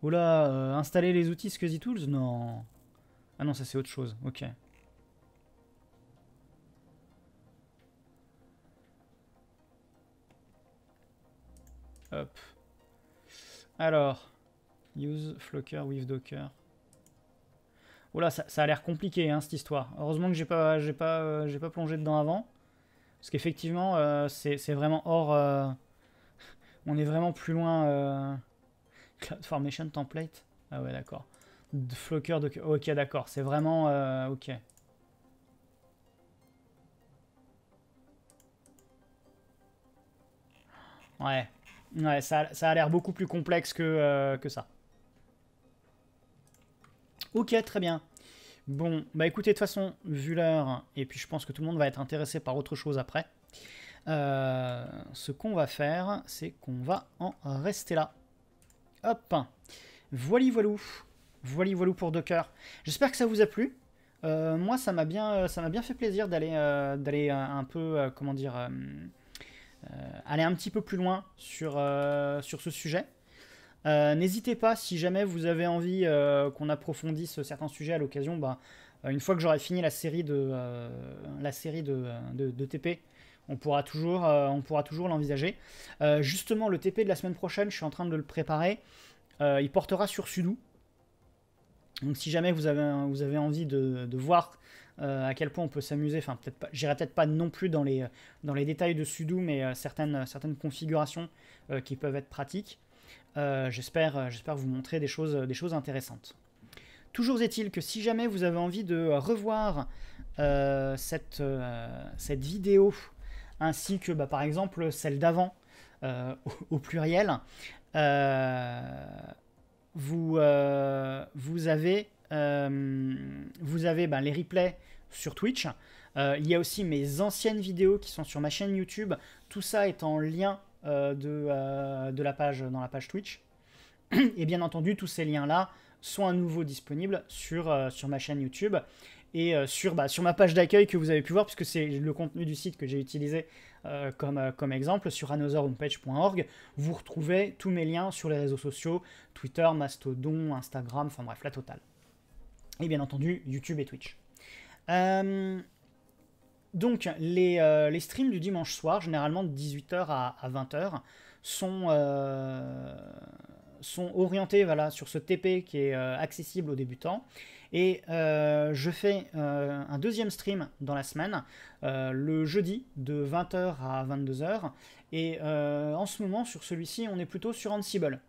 Oula, euh, installer les outils SCSI Tools Non. Ah non, ça c'est autre chose, ok. Alors, use Flocker with Docker. Oula, ça, a l'air compliqué hein, cette histoire. Heureusement que j'ai pas, j'ai pas, euh, j'ai pas plongé dedans avant, parce qu'effectivement, euh, c'est vraiment hors. Euh, on est vraiment plus loin. Cloud Formation template. Ah ouais, d'accord. Flocker Docker. Ok, d'accord. C'est vraiment ok. Ouais. Ouais, ça, a l'air beaucoup plus complexe que, euh, que ça. Ok, très bien. Bon, bah écoutez, de toute façon, vu l'heure, et puis je pense que tout le monde va être intéressé par autre chose après, euh, ce qu'on va faire, c'est qu'on va en rester là. Hop Voili voilou Voili voilou pour Docker. J'espère que ça vous a plu. Euh, moi, ça m'a bien, bien fait plaisir d'aller d'aller un peu, comment dire euh, aller un petit peu plus loin sur, euh, sur ce sujet. Euh, n'hésitez pas, si jamais vous avez envie qu'on approfondisse certains sujets à l'occasion, bah, une fois que j'aurai fini la série de, la série de, TP, on pourra toujours, toujours l'envisager. justement, le TP de la semaine prochaine, je suis en train de le préparer. il portera sur Sudou. Donc si jamais vous avez, vous avez envie de, de voir euh, à quel point on peut s'amuser. Enfin, peut-être pas, j'irai peut-être pas non plus dans les, euh, dans les détails de Sudo, mais euh, certaines, certaines configurations qui peuvent être pratiques. j'espère, j'espère vous montrer des choses, des choses intéressantes. Toujours est-il que si jamais vous avez envie de revoir cette, cette, vidéo, ainsi que bah, par exemple celle d'avant, au, pluriel, vous, vous, avez euh, vous avez ben, les replays sur Twitch. Euh, il y a aussi mes anciennes vidéos qui sont sur ma chaîne YouTube. Tout ça est en lien euh, de, la page, dans la page Twitch. Et bien entendu, tous ces liens-là sont à nouveau disponibles sur, ma chaîne YouTube et bah, sur, ma page d'accueil que vous avez pu voir, puisque c'est le contenu du site que j'ai utilisé comme, comme exemple, sur anotherhomepage.org, vous retrouvez tous mes liens sur les réseaux sociaux, Twitter, Mastodon, Instagram, enfin bref, la totale et bien entendu YouTube et Twitch. Euh, donc euh, les, streams du dimanche soir, généralement de 18h à, 20h, sont, euh, sont orientés voilà, sur ce TP qui est accessible aux débutants. Et je fais un deuxième stream dans la semaine, le jeudi de 20h à 22h. Et en ce moment, sur celui-ci, on est plutôt sur Ansible.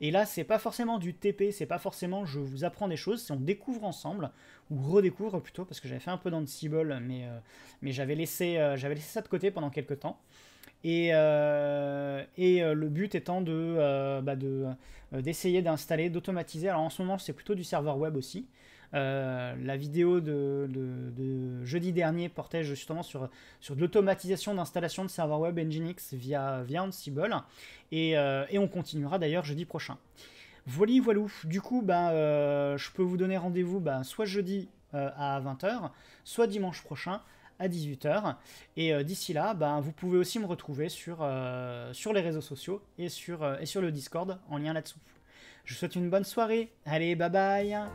Et là, c'est pas forcément du TP, c'est pas forcément je vous apprends des choses, c'est on découvre ensemble, ou redécouvre plutôt, parce que j'avais fait un peu dans mais, euh, mais j'avais laissé, euh, laissé ça de côté pendant quelques temps. Et, euh, et le but étant de, bah d'essayer d'installer, d'automatiser. Alors en ce moment, c'est plutôt du serveur web aussi. Euh, la vidéo de, jeudi dernier portait justement sur, sur de l'automatisation d'installation de serveurs web Nginx via, via Ansible. Et, euh, on continuera d'ailleurs jeudi prochain. Voilà, voilou. Du coup, ben, euh, je peux vous donner rendez-vous ben, soit jeudi à 20h, soit dimanche prochain à 18h. Et d'ici là, ben, vous pouvez aussi me retrouver sur, sur les réseaux sociaux et sur, et sur le Discord en lien là-dessous. Je vous souhaite une bonne soirée. Allez, bye bye